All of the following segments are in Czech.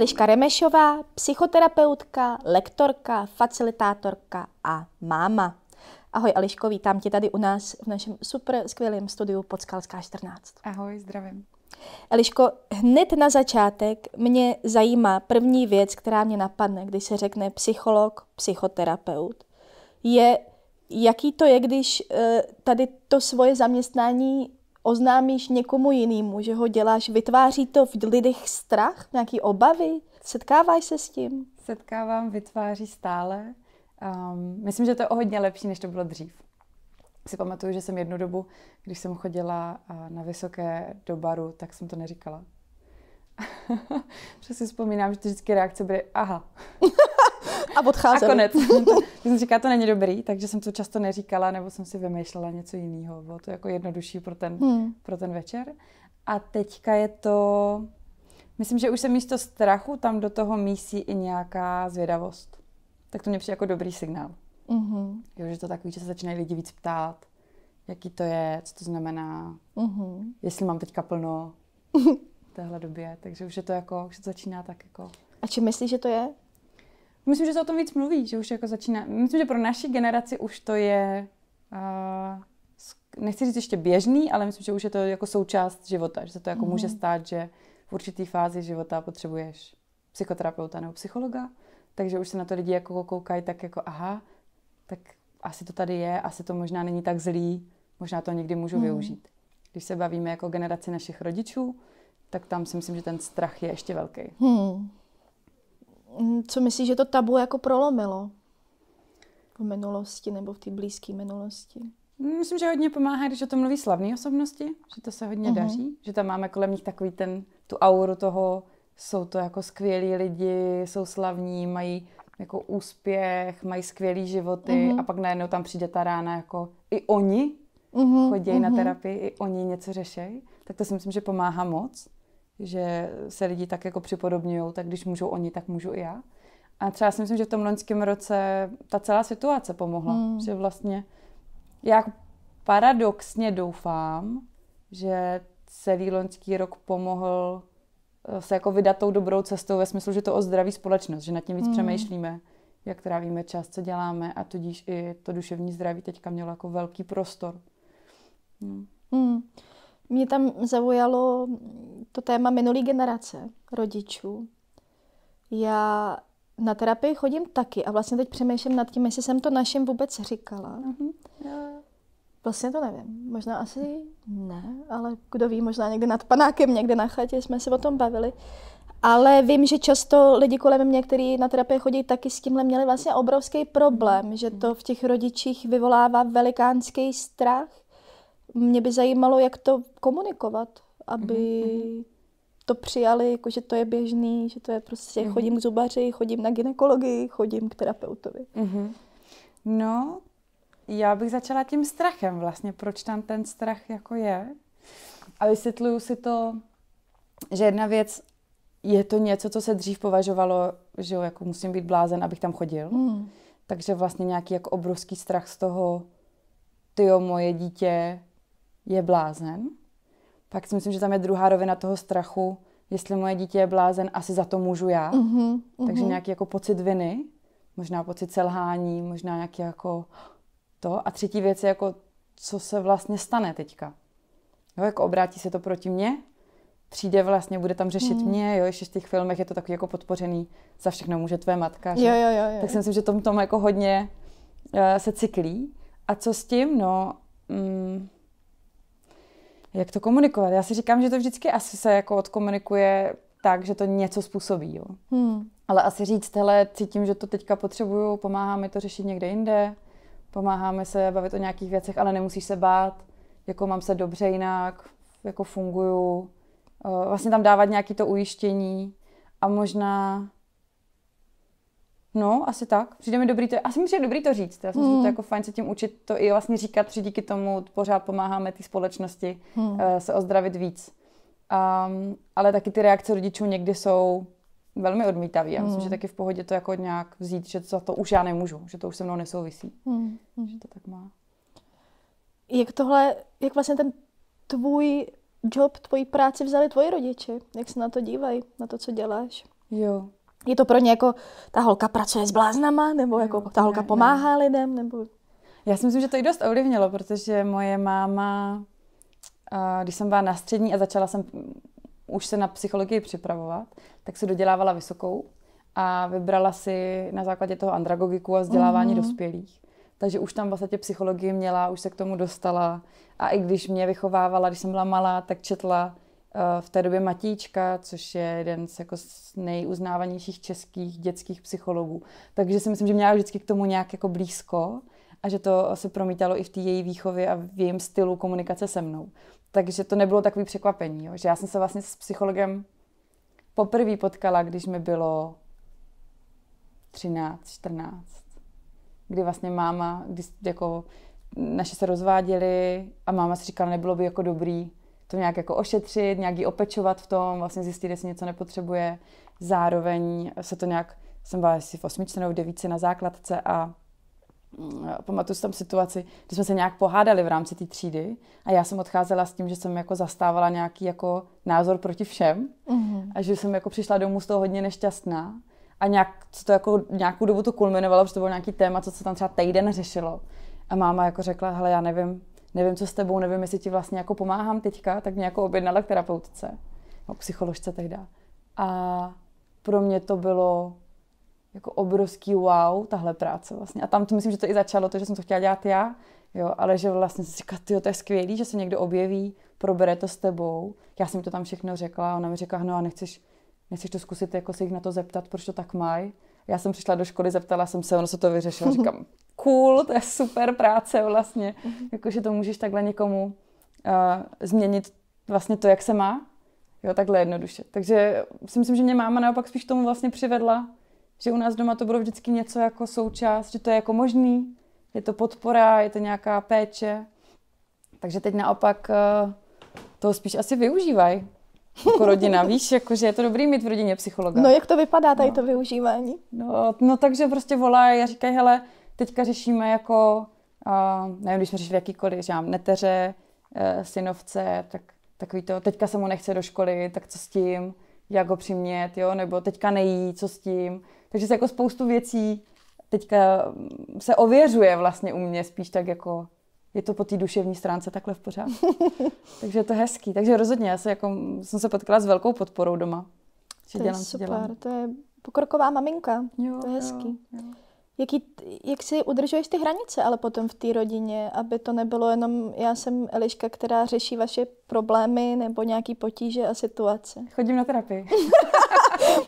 Eliška Remešová, psychoterapeutka, lektorka, facilitátorka a máma. Ahoj Eliško, vítám tě tady u nás v našem super skvělém studiu Podskalská 14. Ahoj, zdravím. Eliško, hned na začátek mě zajímá první věc, která mě napadne, když se řekne psycholog, psychoterapeut, je, jaký to je, když eh, tady to svoje zaměstnání oznámíš někomu jinému, že ho děláš, vytváří to v lidech strach, nějaký obavy? Setkáváš se s tím? Setkávám, vytváří stále. Um, myslím, že to je o hodně lepší, než to bylo dřív. Si pamatuju, že jsem jednu dobu, když jsem chodila na vysoké do baru, tak jsem to neříkala. Přesně vzpomínám, že to vždycky reakce byly aha. A odcházel. A konec. Když jsem říká, to není dobrý, takže jsem to často neříkala, nebo jsem si vymýšlela něco jiného. Bylo to jako jednodušší pro ten, hmm. pro ten večer. A teďka je to, myslím, že už se místo strachu tam do toho mísí i nějaká zvědavost. Tak to mě přijde jako dobrý signál. Mm-hmm. Jo, že to takový, že se začínají lidi víc ptát, jaký to je, co to znamená, mm-hmm. jestli mám teďka plno v téhle době. Takže už je to jako, už se začíná tak jako... A či myslíš, že to je? Myslím, že se o tom víc mluví, že už jako začíná. Myslím, že pro naši generaci už to je, uh, nechci říct ještě běžný, ale myslím, že už je to jako součást života, že se to jako mm. může mhm. stát, že v určitý fázi života potřebuješ psychoterapeuta nebo psychologa, takže už se na to lidi jako koukají tak jako aha, tak asi to tady je, asi to možná není tak zlý, možná to někdy můžu mm. využít. Když se bavíme jako generaci našich rodičů, tak tam si myslím, že ten strach je ještě velký. Hmm. Mm, co myslíš, že to tabu jako prolomilo v minulosti nebo v té blízké minulosti? Mm, myslím, že hodně pomáhá, když o tom mluví slavné osobnosti, že to se hodně uh-huh. daří, že tam máme kolem nich takový ten, tu auru toho, jsou to jako skvělí lidi, jsou slavní, mají jako úspěch, mají skvělý životy uh-huh. a pak najednou tam přijde ta rána jako i oni uh-huh. chodí uh-huh. na terapii, i oni něco řešejí, tak to si myslím, že pomáhá moc že se lidi tak jako připodobňují, tak když můžou oni, tak můžu i já. A třeba si myslím, že v tom loňském roce ta celá situace pomohla. Hmm. Že vlastně já paradoxně doufám, že celý loňský rok pomohl eh, se jako vydat tou dobrou cestou ve smyslu, že to ozdraví společnost, že nad tím víc hmm. přemýšlíme, jak trávíme čas, co děláme a tudíž i to duševní zdraví teďka mělo jako velký prostor. No. Hmm. Hmm. Mě tam zaujalo to téma minulý generace rodičů. Já na terapii chodím taky a vlastně teď přemýšlím nad tím, jestli jsem to našim vůbec říkala. Mm-hmm. Vlastně to nevím. Možná asi ne, ale kdo ví, možná někde nad panákem, někde na chatě jsme se o tom bavili. Ale vím, že často lidi kolem mě, kteří na terapii chodí, taky s tímhle měli vlastně obrovský problém, mhm. že to v těch rodičích vyvolává velikánský strach mě by zajímalo, jak to komunikovat, aby mm-hmm. to přijali, jako že to je běžný, že to je prostě mm-hmm. chodím k zubaři, chodím na ginekologii, chodím k terapeutovi. Mm-hmm. No, já bych začala tím strachem vlastně, proč tam ten strach jako je. A vysvětluju si to, že jedna věc, je to něco, co se dřív považovalo, že jo, jako musím být blázen, abych tam chodil. Mm. Takže vlastně nějaký jako obrovský strach z toho, ty jo, moje dítě je blázen. Pak si myslím, že tam je druhá rovina toho strachu, jestli moje dítě je blázen, asi za to můžu já. Mm-hmm, mm-hmm. Takže nějaký jako pocit viny, možná pocit selhání, možná nějaký jako to. A třetí věc je jako, co se vlastně stane teďka. Jo, jako obrátí se to proti mně, přijde vlastně, bude tam řešit mm. mě, jo, ještě v těch filmech je to takový jako podpořený, za všechno může tvoje matka, že? Jo, jo, jo, jo. Tak si myslím, že tom, tom jako hodně uh, se cyklí. A co s tím? No, mm, jak to komunikovat. Já si říkám, že to vždycky asi se jako odkomunikuje tak, že to něco způsobí. Jo. Hmm. Ale asi říct, hele, cítím, že to teďka potřebuju, pomáhá mi to řešit někde jinde, pomáháme se bavit o nějakých věcech, ale nemusíš se bát, jako mám se dobře jinak, jako funguju. Eh, vlastně tam dávat nějaké to ujištění a možná No, asi tak. Přijde mi dobrý to, asi mi přijde dobrý to říct. Já jsem mm. to jako fajn se tím učit to i vlastně říkat, že díky tomu pořád pomáháme té společnosti mm. se ozdravit víc. Um, ale taky ty reakce rodičů někdy jsou velmi odmítavý. Já myslím, mm. že taky v pohodě to jako nějak vzít, že za to už já nemůžu, že to už se mnou nesouvisí. Mm. Že to tak má. Jak tohle, jak vlastně ten tvůj job, tvoji práci vzali tvoji rodiče? Jak se na to dívají, na to, co děláš? Jo, je to pro ně jako, ta holka pracuje s bláznama, nebo jako ta holka pomáhá ne. lidem, nebo... Já si myslím, že to i dost ovlivnilo, protože moje máma, eh, když jsem byla na střední a začala jsem už se na psychologii připravovat, tak se dodělávala vysokou a vybrala si na základě toho andragogiku a vzdělávání mm-hmm. dospělých. Takže už tam vlastně psychologii měla, už se k tomu dostala. A i když mě vychovávala, když jsem byla malá, tak četla Eh, v té době Matíčka, což je jeden z, jako z nejuznávanějších českých dětských psychologů. Takže si myslím, že měla vždycky k tomu nějak jako blízko a že to se promítalo i v té její výchově a v jejím stylu komunikace se mnou. Takže to nebylo takový překvapení, jo? že já jsem se vlastně s psychologem poprvé potkala, když mi bylo 13, 14, kdy vlastně máma, když jako naše se rozváděli a máma si říkala, nebylo by jako dobrý to nějak jako ošetřit, nějak ji opečovat v tom, vlastně zjistit, jestli něco nepotřebuje. Zároveň se to nějak, jsem byla asi v osmičce nebo devíce na základce a mm, pamatuju si tam situaci, kdy jsme se nějak pohádali v rámci té třídy a já jsem odcházela s tím, že jsem jako zastávala nějaký jako názor proti všem mm-hmm. a že jsem jako přišla domů z toho hodně nešťastná a nějak co to jako nějakou dobu to kulminovalo, protože to bylo nějaký téma, co se tam třeba týden řešilo a máma jako řekla, hele já nevím, nevím, co s tebou, nevím, jestli ti vlastně jako pomáhám teďka, tak mě jako objednala k terapeutce, no, psycholožce tehdy. A pro mě to bylo jako obrovský wow, tahle práce vlastně. A tam to myslím, že to i začalo, to, že jsem to chtěla dělat já, jo, ale že vlastně jsem si říkala, to je skvělý, že se někdo objeví, probere to s tebou. Já jsem to tam všechno řekla ona mi řekla, no a nechceš, nechceš to zkusit, jako se jich na to zeptat, proč to tak mají. Já jsem přišla do školy, zeptala jsem se, ono se to vyřešilo. Říkám, cool, to je super práce vlastně. Mhm. Jakože to můžeš takhle někomu uh, změnit vlastně to, jak se má. Jo, takhle jednoduše. Takže si myslím, že mě máma naopak spíš tomu vlastně přivedla, že u nás doma to bylo vždycky něco jako součást, že to je jako možný, je to podpora, je to nějaká péče. Takže teď naopak uh, toho spíš asi využívají jako rodina, víš, jako, že je to dobrý mít v rodině psychologa. No jak to vypadá tady no. to využívání? No, no takže prostě volají a říkají, hele, teďka řešíme jako, uh, nevím, když jsme řešili jakýkoliv, že mám neteře, uh, synovce, tak takový to, teďka se mu nechce do školy, tak co s tím, jak ho přimět, jo, nebo teďka nejí, co s tím. Takže se jako spoustu věcí teďka mm, se ověřuje vlastně u mě spíš tak jako je to po té duševní stránce takhle v pořád. Takže je to hezký. Takže rozhodně, já se jako, jsem se potkala s velkou podporou doma. Že to dělám, je super, dělám. to je pokroková maminka, jo, to je hezký. Jo, jo. Jaký, jak si udržuješ ty hranice ale potom v té rodině, aby to nebylo jenom já jsem Eliška, která řeší vaše problémy nebo nějaký potíže a situace? Chodím na terapii.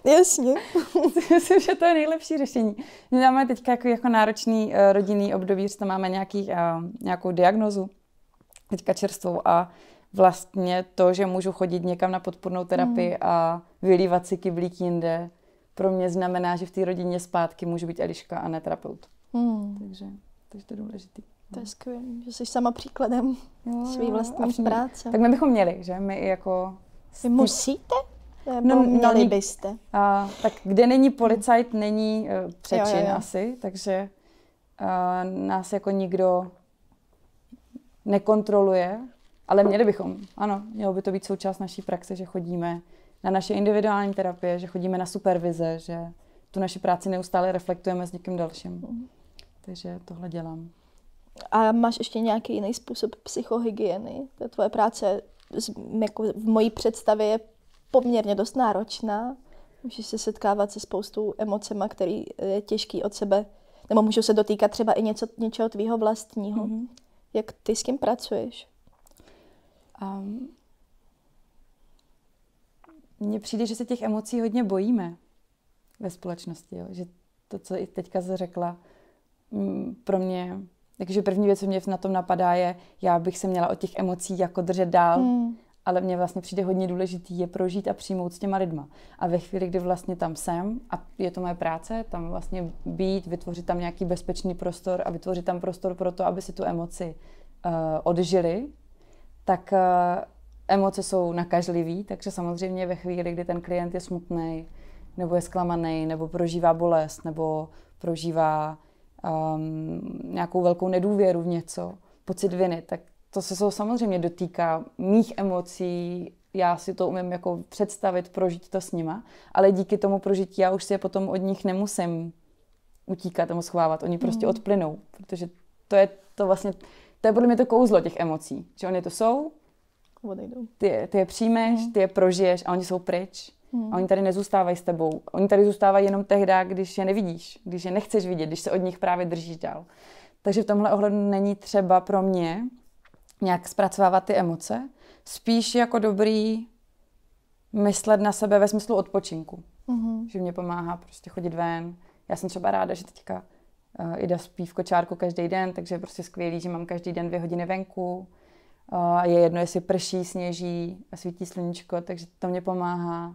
Jasně. Myslím, že to je nejlepší řešení. My máme teď jako, jako náročný uh, rodinný období, že tam máme nějaký, uh, eh, nějakou diagnozu, teďka čerstvou a vlastně to, že můžu chodit někam na podpornou terapii mm. a vylívat si kyblík jinde, pro mě znamená, že v té rodině zpátky můžu být Eliška a ne terapeut. Mm. Takže, takže to je důležité. To je skvělé, že jsi sama příkladem své vlastní a práce. Tak my bychom měli, že? My jako... Vy musíte? Nebo eh, no, měli není, byste. A, tak kde není policajt, není uh, eh, přečin jo, jo, jo. asi, takže uh, nás jako nikdo nekontroluje, ale měli bychom. Ano, mělo by to být součást naší praxe, že chodíme na naše individuální terapie, že chodíme na supervize, že tu naši práci neustále reflektujeme s někým dalším. Mm. Takže tohle dělám. A máš ještě nějaký jiný způsob psychohygieny? Ta tvoje práce z, jako v mojí představě je poměrně dost náročná. Můžeš se setkávat se spoustou emocema, které eh, je těžký od sebe, nebo můžou se dotýkat třeba i něco, něčeho tvýho vlastního. Mm-hmm. Jak ty s kým pracuješ? Um, mně přijde, že se těch emocí hodně bojíme ve společnosti. Jo? Že to, co i teďka jsi řekla, mm, pro mě, takže první věc, co mě na tom napadá, je, já bych se měla od těch emocí jako držet dál. Hmm ale mně vlastně přijde hodně důležitý je prožít a přijmout s těma lidma. A ve chvíli, kdy vlastně tam jsem a je to moje práce, tam vlastně být, vytvořit tam nějaký bezpečný prostor a vytvořit tam prostor pro to, aby si tu emoci uh, odžili, tak uh, emoce jsou nakažlivý, takže samozřejmě ve chvíli, kdy ten klient je smutný, nebo je zklamaný, nebo prožívá bolest, nebo prožívá um, nějakou velkou nedůvěru v něco, pocit viny, tak to se samozřejmě dotýká mých emocí, já si to umím jako představit, prožít to s nima, ale díky tomu prožití já už si je potom od nich nemusím utíkat nebo schovávat. Oni prostě mm. odplynou, protože to je to vlastně, to je podle mě to kouzlo těch emocí, že oni to jsou, odejdou. Ty, ty je přijmeš, mm. ty je prožiješ a oni jsou pryč. Mm. A oni tady nezůstávají s tebou. Oni tady zůstávají jenom tehdy, když je nevidíš, když je nechceš vidět, když se od nich právě držíš dál. Takže v tomhle ohledu není třeba pro mě nějak zpracovávat ty emoce. Spíš jako dobrý myslet na sebe ve smyslu odpočinku. Mm-hmm. Že mě pomáhá prostě chodit ven. Já jsem třeba ráda, že teďka uh, eh, Ida spí v kočárku každý den, takže je prostě skvělý, že mám každý den dvě hodiny venku. Uh, je jedno, jestli prší, sněží, svítí sluníčko, takže to mě pomáhá.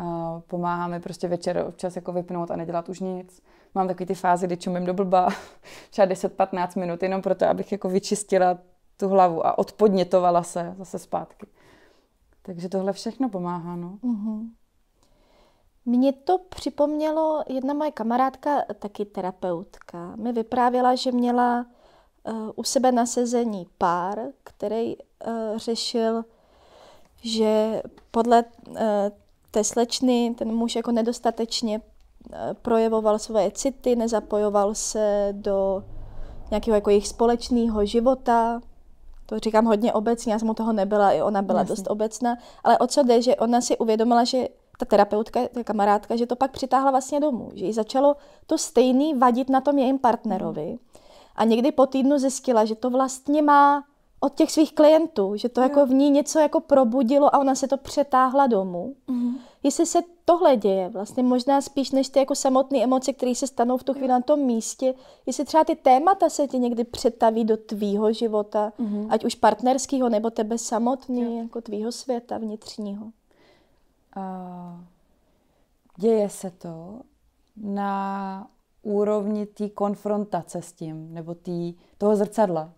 Uh, pomáhá mi prostě večer občas jako vypnout a nedělat už nic. Mám takový ty fáze, kdy čumím do blba, třeba 10-15 minut, jenom proto, abych jako vyčistila tu hlavu a odpodnětovala se zase zpátky. Takže tohle všechno pomáhá, no. mm Mně to připomnělo, jedna moje kamarádka, taky terapeutka, mi vyprávěla, že měla eh, u sebe na sezení pár, který eh, řešil, že podle eh, té slečny ten muž jako nedostatečně projevoval svoje city, nezapojoval se do nějakého jako jejich společného života, to říkám hodně obecně, já jsem u toho nebyla, i ona byla Jasně. dost obecná, ale o co jde, že ona si uvědomila, že ta terapeutka, ta kamarádka, že to pak přitáhla vlastně domů, že jí začalo to stejný vadit na tom jejím partnerovi a někdy po týdnu zjistila, že to vlastně má od těch svých klientů, že to jo. jako v ní něco jako probudilo a ona se to přetáhla domů. Mhm jestli se tohle děje, vlastně možná spíš než ty jako samotné emoce, které se stanou v tu chvíli na tom místě, jestli třeba ty témata se ti někdy přetaví do tvýho života, mm-hmm. ať už partnerského nebo tebe samotný, jo. jako tvýho světa vnitřního. A děje se to na úrovni té konfrontace s tím, nebo tý, toho zrcadla.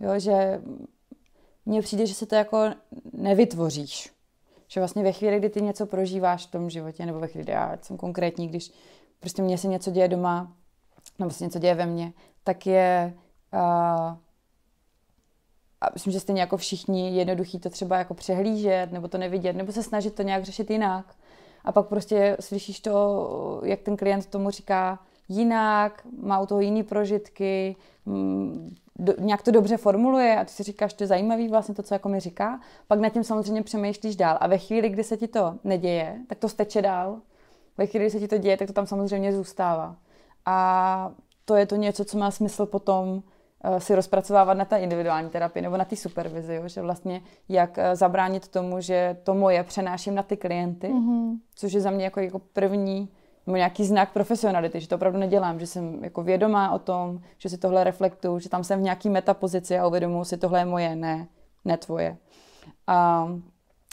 Jo, že mně přijde, že se to jako nevytvoříš. Že vlastně ve chvíli, kdy ty něco prožíváš v tom životě, nebo ve chvíli, kdy já jsem konkrétní, když prostě mně se něco děje doma, nebo se něco děje ve mně, tak je uh, a myslím, že stejně jako všichni jednoduchý to třeba jako přehlížet, nebo to nevidět, nebo se snažit to nějak řešit jinak. A pak prostě slyšíš to, jak ten klient tomu říká jinak, má u toho jiný prožitky, mm, do, nějak to dobře formuluje a ty si říkáš, to je zajímavý vlastně to, co jako mi říká, pak nad tím samozřejmě přemýšlíš dál a ve chvíli, kdy se ti to neděje, tak to steče dál. Ve chvíli, kdy se ti to děje, tak to tam samozřejmě zůstává. A to je to něco, co má smysl potom eh, si rozpracovávat na ta individuální terapii nebo na ty supervizi, jo? že vlastně jak eh, zabránit tomu, že to moje přenáším na ty klienty, mm-hmm. což je za mě jako, jako první nebo nějaký znak profesionality, že to opravdu nedělám, že jsem jako vědomá o tom, že si tohle reflektuju, že tam jsem v nějaký metapozici a uvědomuji si, tohle je moje, ne, ne tvoje. A,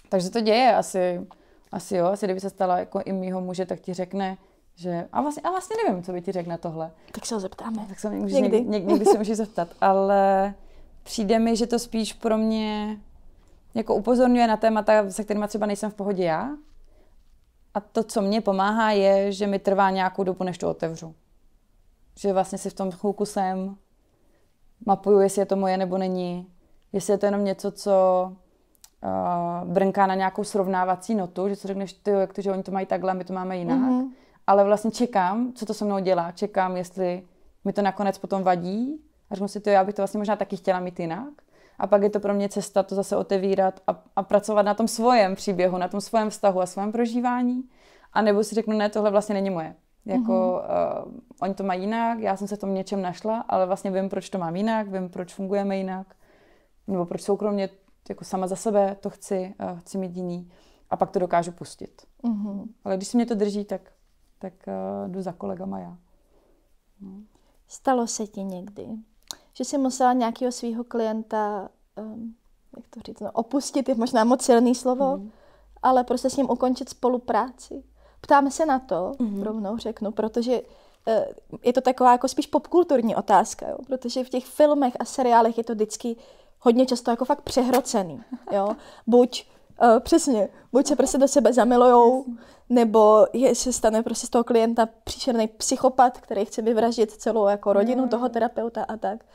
takže to děje asi, asi jo, asi kdyby se stala jako i mýho muže, tak ti řekne, že, a vlastně, a vlastně nevím, co by ti řekl na tohle. Tak se ho zeptáme. Tak se můžeš, někdy. Něk, někdy se můžeš zeptat, ale přijde mi, že to spíš pro mě jako upozorňuje na témata, se kterými třeba nejsem v pohodě já, a to, co mě pomáhá, je, že mi trvá nějakou dobu, než to otevřu. Že vlastně si v tom chvilku jsem, mapuju, jestli je to moje nebo není, jestli je to jenom něco, co uh, brnká na nějakou srovnávací notu, že si řekneš, ty, jak to, že oni to mají takhle, my to máme jinak. Mm-hmm. Ale vlastně čekám, co to se mnou dělá, čekám, jestli mi to nakonec potom vadí. A řeknu si, to já bych to vlastně možná taky chtěla mít jinak. A pak je to pro mě cesta to zase otevírat a, a pracovat na tom svojem příběhu, na tom svém vztahu a svém prožívání. A nebo si řeknu, ne, tohle vlastně není moje. Jako mm-hmm. uh, oni to mají jinak, já jsem se tom něčem našla, ale vlastně vím, proč to mám jinak, vím, proč fungujeme jinak, nebo proč soukromně jako sama za sebe to chci, uh, chci mít jiný. A pak to dokážu pustit. Mm-hmm. Ale když se mě to drží, tak, tak uh, jdu za kolegama já. No. Stalo se ti někdy, že si musela nějakého svého klienta, um, jak to říct, no, opustit, je možná moc silné slovo, mm. ale prostě s ním ukončit spolupráci. Ptáme se na to, mm. rovnou řeknu, protože uh, je to taková jako spíš popkulturní otázka, jo? protože v těch filmech a seriálech je to vždycky hodně často jako fakt přehrocený. Jo? Buď Uh, přesně. Buď se prostě do sebe zamilujou, nebo je, se stane prostě z toho klienta příšerný psychopat, který chce vyvraždit celou jako rodinu mm. toho terapeuta a tak.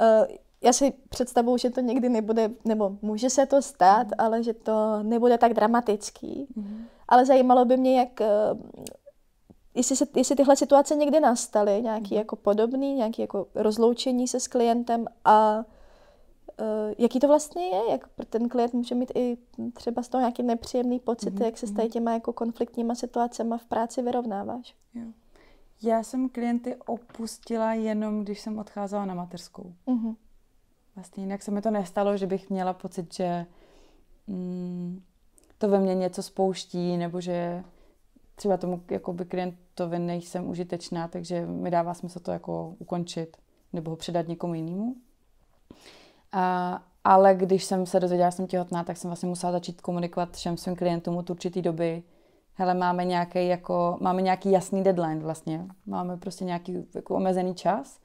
Uh, já si představuju, že to někdy nebude, nebo může se to stát, mm. ale že to nebude tak dramatický. Mm. Ale zajímalo by mě, jak, uh, jestli, se, jestli tyhle situace někdy nastaly, nějaký mm. jako podobný, nějaký jako rozloučení se s klientem a Eh, jaký to vlastně je, jak ten klient může mít i třeba z toho nějaký nepříjemný pocit, mm-hmm. jak se s tady mhm. těma jako konfliktníma situacemi v práci vyrovnáváš? Jo. Já jsem klienty opustila jenom, když jsem odcházela na mateřskou. Mm-hmm. Vlastně jinak se mi to nestalo, že bych měla pocit, že mm, to ve mně něco spouští, nebo že třeba tomu jakoby klientovi nejsem užitečná, takže mi dává smysl to jako ukončit nebo ho předat někomu jinému. A, ale když jsem se dozvěděla, že jsem těhotná, tak jsem vlastně musela začít komunikovat všem svým klientům od určitý doby. Hele, máme nějaký, jako, máme nějaký jasný deadline vlastně. Máme prostě nějaký jako omezený čas.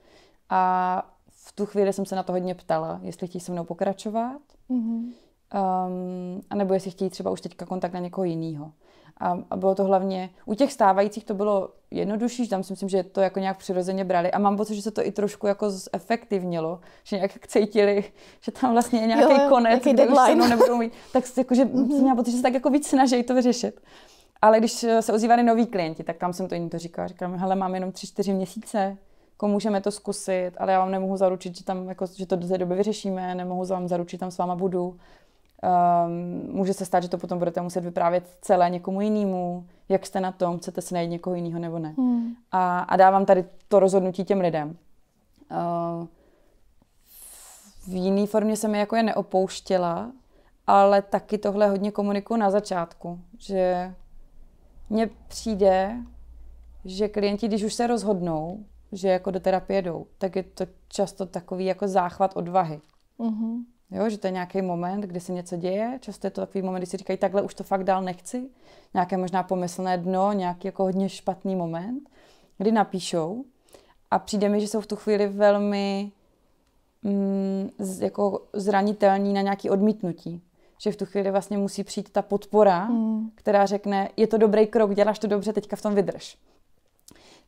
A v tu chvíli jsem se na to hodně ptala, jestli chtějí se mnou pokračovat, mm-hmm. um, anebo jestli chtějí třeba už teďka kontakt na někoho jiného. A, a bylo to hlavně, u těch stávajících to bylo jednodušší, tam si myslím, že to jako nějak přirozeně brali a mám pocit, že se to i trošku jako zefektivnilo, že nějak cítili, že tam vlastně je nějaký jo, konec, kde deadline. už se nebudou mít, tak jako, že mm-hmm. měla pocit, že se tak jako víc snaží to vyřešit. Ale když se ozývali noví klienti, tak tam jsem to jim to říkala, říkám, hele, mám jenom tři, čtyři měsíce, jako můžeme to zkusit, ale já vám nemohu zaručit, že, tam, jako, že to do té doby vyřešíme, nemohu vám zaručit, tam s váma budu. Um, může se stát, že to potom budete muset vyprávět celé někomu jinému, jak jste na tom, chcete si najít někoho jiného nebo ne. Hmm. A, a dávám tady to rozhodnutí těm lidem. Uh, v jiné formě jsem je jako je neopouštěla, ale taky tohle hodně komunikuju na začátku, že mně přijde, že klienti, když už se rozhodnou, že jako do terapie jdou, tak je to často takový jako záchvat odvahy. Mm-hmm. Jo, že to je nějaký moment, kdy se něco děje, často je to takový moment, kdy si říkají, takhle už to fakt dál nechci, nějaké možná pomyslné dno, nějaký jako hodně špatný moment, kdy napíšou a přijde mi, že jsou v tu chvíli velmi mm, jako zranitelní na nějaké odmítnutí. Že v tu chvíli vlastně musí přijít ta podpora, mm. která řekne, je to dobrý krok, děláš to dobře, teďka v tom vydrž.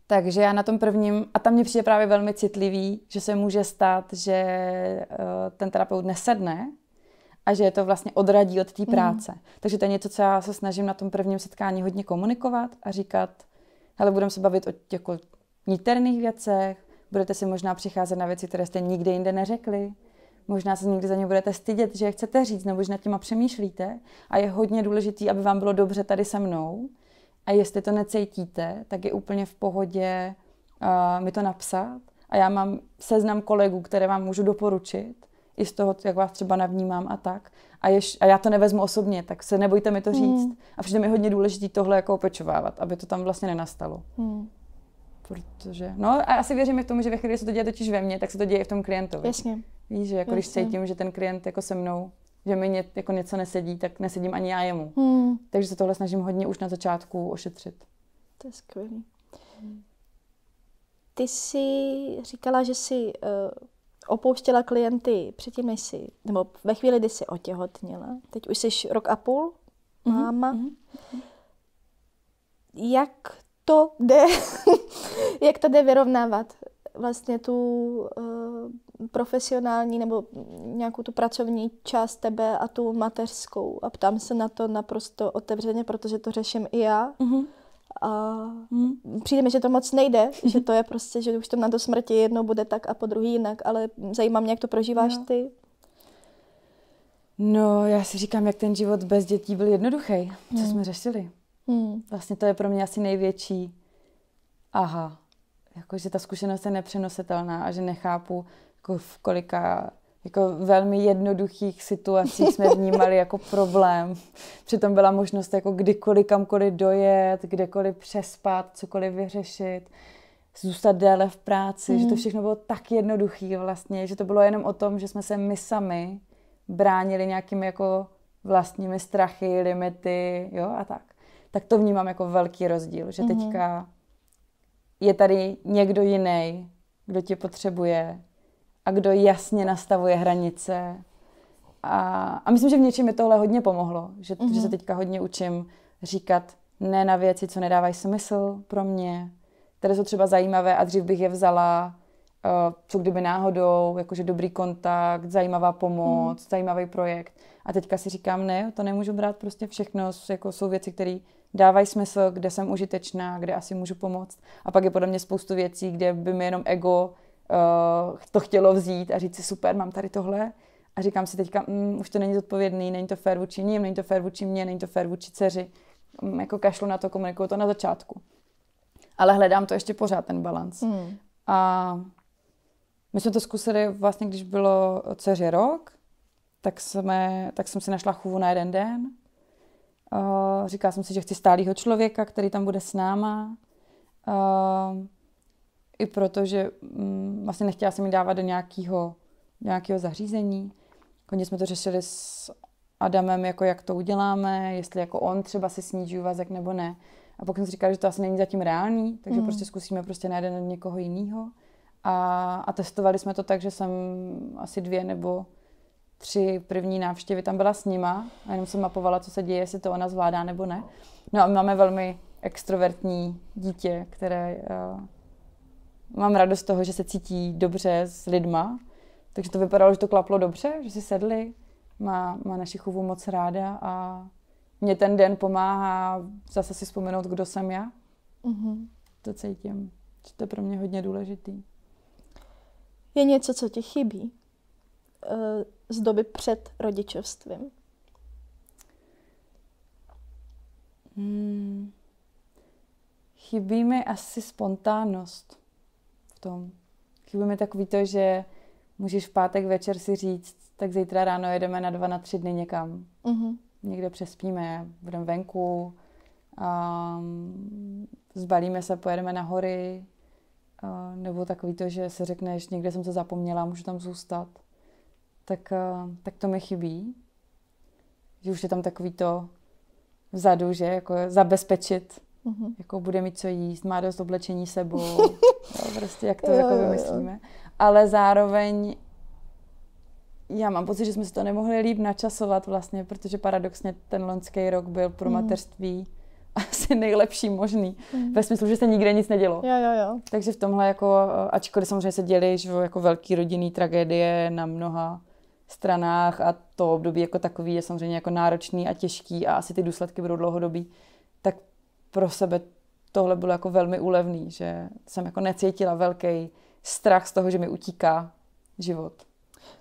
Takže já na tom prvním, a tam mě přijde právě velmi citlivý, že se může stát, že eh, ten terapeut nesedne a že je to vlastně odradí od té mhm. práce. Mm. Takže to je něco, co já se snažím na tom prvním setkání hodně komunikovat a říkat, hele, budeme se bavit o jako niterných věcech, budete si možná přicházet na věci, které jste nikdy jinde neřekli, možná se někdy za ně budete stydět, že je chcete říct, nebo že nad těma přemýšlíte a je hodně důležitý, aby vám bylo dobře tady se mnou, a jestli to necítíte, tak je úplně v pohodě uh, mi to napsat. A já mám seznam kolegů, které vám můžu doporučit, i z toho, jak vás třeba navnímám a tak. A, jež, a já to nevezmu osobně, tak se nebojte mi to hmm. říct. Mm. A přitom je hodně důležité tohle jako opečovávat, aby to tam vlastně nenastalo. Mm. Protože, no a asi věřím v tom, že ve chvíli, se to děje totiž ve mně, tak se to děje i v tom klientovi. Jasně. Víš, že jako Jasně. když cítím, že ten klient jako se mnou že mi ně, jako něco nesedí, tak nesedím ani já jemu. Hmm. Takže se tohle snažím hodně už na začátku ošetřit. To je skvělé. Ty jsi říkala, že jsi uh, opouštěla klienty předtím, než jsi, nebo ve chvíli, kdy jsi otěhotněla. Teď už jsi rok a půl, mhm, máma. Mm-hmm. Jak to jde, jak to jde vyrovnávat vlastně tu uh, profesionální nebo nějakou tu pracovní část tebe a tu mateřskou. A ptám se na to naprosto otevřeně, protože to řeším i já. Mm-hmm. A mm. přijde mi, že to moc nejde, že to je prostě, že už to na to smrti jednou bude tak a po druhý jinak, ale zajímá mě, jak to prožíváš no. ty. No, já si říkám, jak ten život bez dětí byl jednoduchý. Co mm. jsme řešili? Mm. Vlastně to je pro mě asi největší aha jako, že ta zkušenost je nepřenositelná a že nechápu, jako v kolika jako velmi jednoduchých situací jsme vnímali jako problém. Přitom byla možnost jako kdykoliv kamkoliv dojet, kdekoliv přespat, cokoliv vyřešit, zůstat déle v práci, mm. že to hmm. všechno bylo tak jednoduché vlastně, že to bylo jenom o tom, že jsme se my sami bránili nějakými jako vlastními strachy, limity, jo a tak. Tak to vnímám jako velký rozdíl, že mhm. teďka je tady někdo jiný, kdo tě potřebuje a kdo jasně nastavuje hranice. A, a myslím, že v něčem mi tohle hodně pomohlo, že, mm-hmm. že mhm. se teďka hodně učím říkat ne na věci, co nedávají smysl pro mě, které jsou třeba zajímavé a dřív bych je vzala, uh, co kdyby náhodou, jakože dobrý kontakt, zajímavá pomoc, mm. zajímavý projekt. A teďka si říkám, ne, to nemůžu brát prostě všechno, jako jsou věci, které dávají smysl, kde jsem užitečná, kde asi můžu pomoct. A pak je podle mě spoustu věcí, kde by mi jenom ego uh, to chtělo vzít a říct si super, mám tady tohle. A říkám si teďka, mm, už to není zodpovědný, není to fér vůči ním, není to fér vůči mně, není to fér vůči dceři. Um, jako kašlu na to, komunikuju to na začátku. Ale hledám to ještě pořád, ten balans. Mm. A my jsme to zkusili vlastně, když bylo eh, dceři rok, tak, jsme, tak jsem si našla chůvu na jeden den Eh, říkala jsem si, že chci stálého člověka, který tam bude s náma. Uh, I protože um, vlastně nechtěla jsem mi dávat do nějakého, nějakého zařízení. Koně jsme to řešili s Adamem, jako jak to uděláme, jestli jako on třeba si sníží úvazek nebo ne. A pak jsem si říkala, že to asi není zatím reálný, takže mm. prostě zkusíme prostě na někoho jiného. A, a testovali jsme to tak, že jsem asi dvě nebo tři první návštěvy tam byla s nima a jenom jsem mapovala, co se děje, jestli to ona zvládá nebo ne. No a máme velmi extrovertní dítě, které uh, mám radost toho, že se cítí dobře s lidma, takže to vypadalo, že to klaplo dobře, že si sedli, má, má naši chovu moc ráda a mě ten den pomáhá zase si vzpomenout, kdo jsem já. Mm-hmm. To cítím, že to je pro mě hodně důležitý. Je něco, co ti chybí? Eh, z doby před rodičovstvím? Hmm. Chybí mi asi spontánnost v tom. Chybí mi takový to, že můžeš v pátek večer si říct, tak zítra ráno jedeme na dva, na tři dny někam. Mm-hmm. Někde přespíme, budeme venku, um, zbalíme se, pojedeme na hory, uh, nebo takový to, že se řekneš, někde jsem se zapomněla, můžu tam zůstat tak, eh, tak to mi chybí. Že už je tam takový to vzadu, že jako zabezpečit, mm-hmm. jako bude mít co jíst, má dost oblečení sebou, jo, prostě jak to jo, jako vymyslíme. Jo, jo. Ale zároveň já mám pocit, že jsme si to nemohli líp načasovat vlastně, protože paradoxně ten loňský rok byl pro mm. mateřství asi nejlepší možný. Mm. Ve smyslu, že se nikde nic nedělo. Jo, jo, jo. Takže v tomhle jako, eh, ačkoliv samozřejmě se děly že jako velký rodinný tragédie na mnoha stranách a to období jako takový je samozřejmě jako náročný a těžký a asi ty důsledky budou dlouhodobý, tak pro sebe tohle bylo jako velmi úlevný, že jsem jako necítila velký strach z toho, že mi utíká život.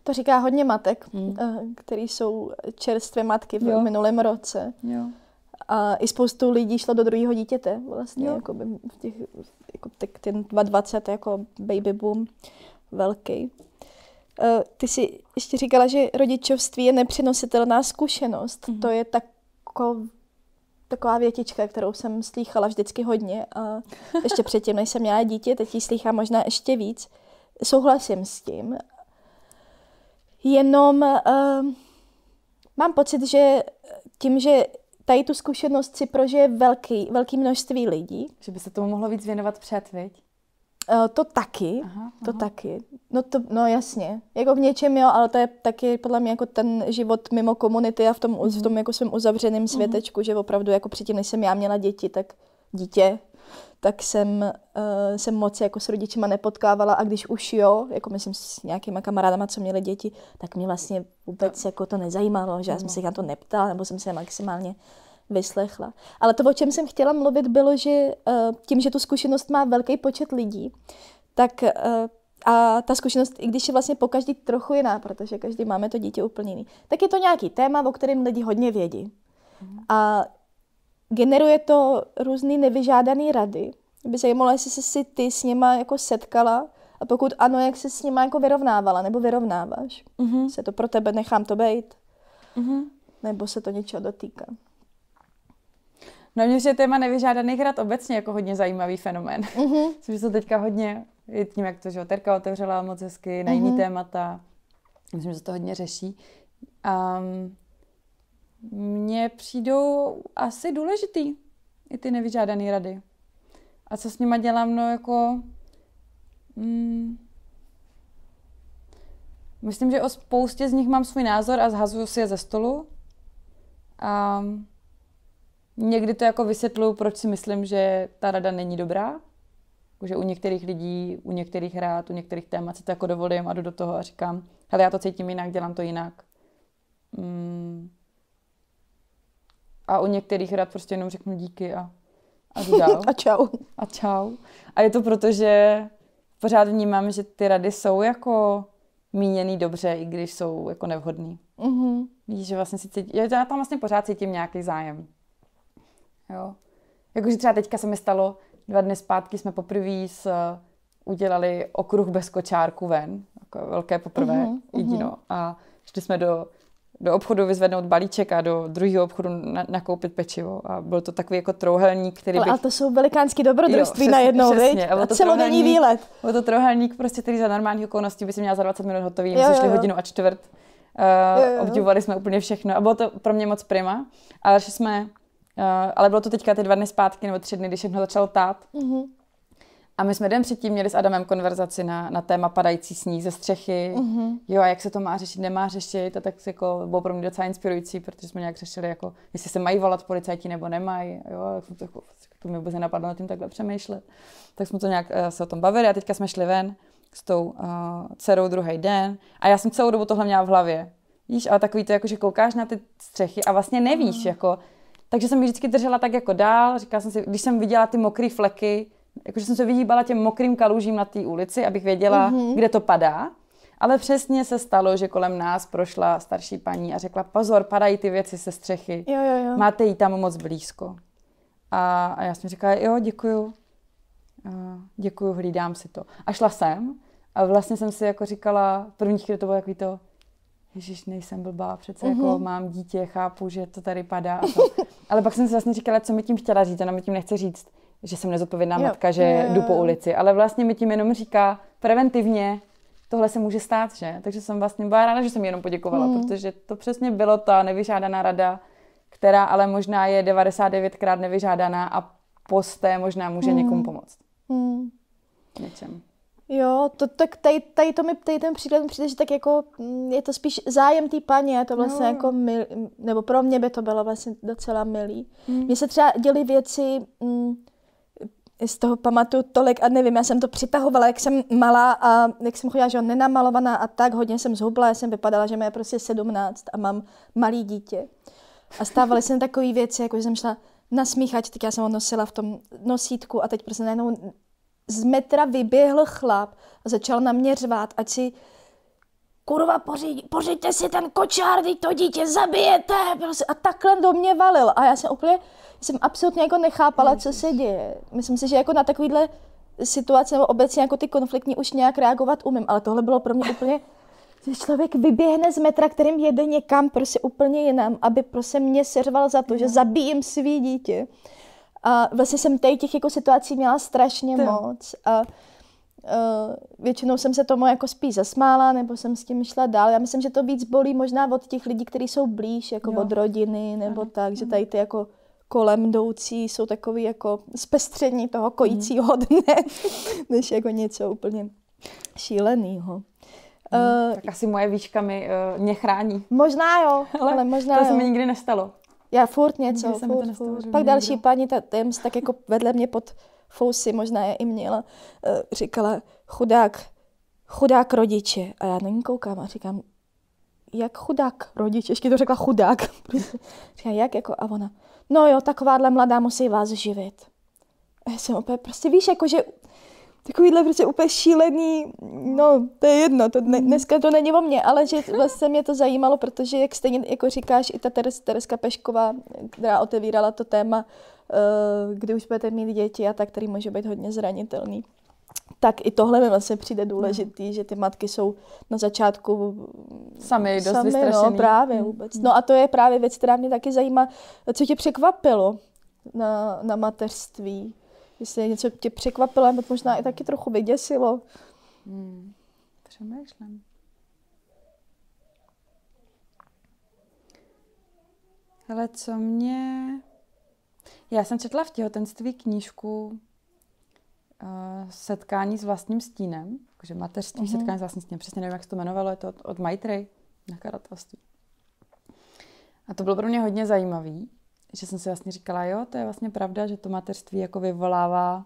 To říká hodně matek, hmm. Eh, který jsou čerstvé matky v jo. minulém roce. Jo. A i spoustu lidí šlo do druhého dítěte vlastně, jo. jako v těch, jako ten 22 jako baby boom velký. Eh, ty jsi ještě říkala, že rodičovství je nepřenositelná zkušenost. Mm-hmm. To je tako, taková větička, kterou jsem slýchala vždycky hodně. A ještě předtím, než jsem měla dítě, teď ji slýchám možná ještě víc. Souhlasím s tím. Jenom uh, mám pocit, že tím, že tady tu zkušenost si prožije velký, velký množství lidí. Že by se tomu mohlo víc věnovat před, viď? Eh, to taky, aha, to aha. taky. No to, no jasně, jako v něčem jo, ale to je taky podle mě jako ten život mimo komunity a v tom, mm. v mhm. tom jako svém uzavřeném mhm. světečku, mm. že opravdu jako předtím, než jsem já měla děti, tak dítě, tak jsem, uh, jsem moc jako s rodičima nepotkávala a když už jo, jako myslím s nějakýma kamarádama, co měli děti, tak mě vlastně vůbec jako to nezajímalo, že já jsem mhm. se na to neptala, nebo jsem se maximálně vyslechla. Ale to, o čem jsem chtěla mluvit, bylo, že eh, tím, že tu zkušenost má velký počet lidí, tak eh, a ta zkušenost, i když je vlastně po každý trochu jiná, protože každý máme to dítě úplně jiný, tak je to nějaký téma, o kterém lidi hodně vědí. Mhm. A generuje to různé nevyžádané rady. By zajímalo, jestli jsi si ty s něma jako setkala a pokud ano, jak se s nima jako vyrovnávala nebo vyrovnáváš. Mm-hmm. Se to pro tebe nechám to být. Mm-hmm. Nebo se to něčeho dotýká. Na mě je téma nevyžádaných rad obecně jako hodně zajímavý fenomén. Mm-hmm. Což se teďka hodně, i tím, jak to, že Terka otevřela moc hezky na mm-hmm. jiný mhm. témata. Myslím, že se to hodně řeší. Um, mně přijdou asi důležitý i ty nevyžádané rady. A co s nima dělám, no jako... Mm, myslím, že o spoustě z nich mám svůj názor a zhazuju si je ze stolu. Um, Někdy to jako vysvětluju, proč si myslím, že ta rada není dobrá, že u některých lidí, u některých rád, u některých témat si to jako dovolím a jdu do toho a říkám, hele, já to cítím jinak, dělám to jinak. Mm. A u některých rád prostě jenom řeknu díky a, a jdu dál. a čau. A čau. A je to proto, že pořád vnímám, že ty rady jsou jako míněný dobře, i když jsou jako nevhodný. Mm-hmm. Víš, že vlastně si cítím, já tam vlastně pořád cítím nějaký zájem. Jo. Jakože třeba teďka se mi stalo, dva dny zpátky jsme poprvé s, eh, udělali okruh bez kočárku ven, jako velké poprvé uh-huh, mhm, mhm. jedino. No. Uh-huh. A šli jsme do, do obchodu vyzvednout balíček a do druhého obchodu na, nakoupit pečivo. A byl to takový jako trouhelník, který bych... Ale to jsou velikánský dobrodružství na jednou, A, celodenní výlet. Byl to trouhelník, prostě, který za normální okolností by si měla za 20 minut hotový. My jsme šli hodinu a čtvrt. Uh, jo, jo. Obdivovali jsme úplně všechno a bylo to pro mě moc prima. Ale že jsme Eh, ale bylo to teďka ty dva dny zpátky nebo tři dny, když všechno začalo tát. Mm-hmm. A my jsme den předtím měli s Adamem konverzaci na, na téma padající sníh ze střechy. Mm-hmm. Jo, a jak se to má řešit, nemá řešit. A tak jako, bylo pro mě docela inspirující, protože jsme nějak řešili, jako, jestli se mají volat policajti nebo nemají. Jo, jak jsem to, jako, to mi vůbec nenapadlo na tím takhle přemýšlet. Tak jsme to nějak eh, se o tom bavili a teďka jsme šli ven s tou uh, dcerou druhý den. A já jsem celou dobu tohle měla v hlavě. Víš, ale takový to, jako, že koukáš na ty střechy a vlastně nevíš, mm. jako, takže jsem ji vždycky držela tak jako dál. Říkala jsem si, když jsem viděla ty mokré fleky, jakože jsem se vyhýbala těm mokrým kalužím na té ulici, abych věděla, mm-hmm. kde to padá. Ale přesně se stalo, že kolem nás prošla starší paní a řekla, pozor, padají ty věci se střechy, jo, jo, jo. máte jí tam moc blízko. A, a já jsem říkala, jo, děkuju, a, děkuju, hlídám si to. A šla jsem a vlastně jsem si jako říkala, první chvíli to bylo takový to, Ježíš, nejsem blbá, přece mm-hmm. jako mhm. mám dítě, chápu, že to tady padá. A to. Ale pak jsem si vlastně říkala, co mi tím chtěla říct, ona mi tím nechce říct, že jsem nezodpovědná jo. matka, že jo. jdu po ulici, ale vlastně mi tím jenom říká preventivně, tohle se může stát, že? Takže jsem vlastně byla ráda, že jsem jenom poděkovala, mm. protože to přesně bylo ta nevyžádaná rada, která ale možná je 99krát nevyžádaná a posté možná může mm. někomu pomoct. Mm. Něčem. Jo, to, tak tady, tady, to mi, tady ten příklad mi přijde, že tak jako mm, je to spíš zájem té paní a to vlastně no. jako mil, nebo pro mě by to bylo vlastně docela milý. Mm. se třeba děly věci, mm, z toho pamatuju tolik a nevím, já jsem to přitahovala, jak jsem malá a jak jsem chodila, že on nenamalovaná a tak, hodně jsem zhubla, já jsem vypadala, že mě je prostě 17 a mám malý dítě. A stávaly se takové věci, jako že jsem šla na smíchač, tak já jsem ho nosila v tom nosítku a teď prostě najednou z metra vyběhl chlap a začal na mě řvát, ať si kurva, pořiď, pořiďte si ten kočár, teď to dítě zabijete, prostě. a takhle do mě valil a já jsem úplně, jsem absolutně jako nechápala, co se děje. Myslím si, že jako na takovýhle situace nebo obecně jako ty konfliktní už nějak reagovat umím, ale tohle bylo pro mě úplně, že člověk vyběhne z metra, kterým jede někam prostě úplně jinam, aby prostě mě seřval za to, že zabijím svý dítě. A vlastně jsem tady těch jako situací měla strašně to. moc. A Uh, většinou jsem se tomu jako spíš zasmála, nebo jsem s tím šla dál. Já myslím, že to víc bolí možná od těch lidí, kteří jsou blíž, jako jo. od rodiny nebo ano. tak, že mhm. tady ty jako kolem jdoucí jsou takový jako zpestření toho kojícího mhm. dne, než jako něco úplně šíleného. Uh, mhm. eh, tak asi moje výška mi uh, mě chrání. Možná jo, ale, ale možná To se mi nikdy nestalo. Já furt něco, furt, furt. furt. Pak další někdo. paní, ta Tems, tak jako vedle mě pod fousy, možná je i měla, eh, říkala, chudák, chudák rodiče. A já na ní koukám a říkám, jak chudák rodiče. ještě to řekla chudák. říkám, jak jako, a ona, no jo, takováhle mladá musí vás živit. A já jsem opět, prostě víš, jako že takovýhle prostě úplně šílený, no to je jedno, to ne, mm. dneska to není o mně, ale že vlastně mě to zajímalo, protože jak stejně jako říkáš i ta Teres, Tereska Pešková, která otevírala to téma, eh, kdy už budete mít děti a tak, který může být hodně zranitelný. Tak i tohle mi vlastně přijde důležitý, mm. že ty matky jsou na začátku sami, dost sami, No, právě mm. vůbec. No a to je právě věc, která mě taky zajímá. Co tě překvapilo na, na mateřství? jestli něco tě překvapilo, nebo možná i taky trochu vyděsilo. Hmm. Přemýšlím. Ale co mě... Já jsem četla v těhotenství knížku uh, Setkání s vlastním stínem, takže mateřství, uh-huh. setkání s vlastním stínem, přesně nevím, jak se to jmenovalo, je to od, od Maitrej, nakladatelství. A to bylo pro mě hodně zajímavý, že jsem si vlastně říkala, jo, to je vlastně pravda, že to mateřství jako vyvolává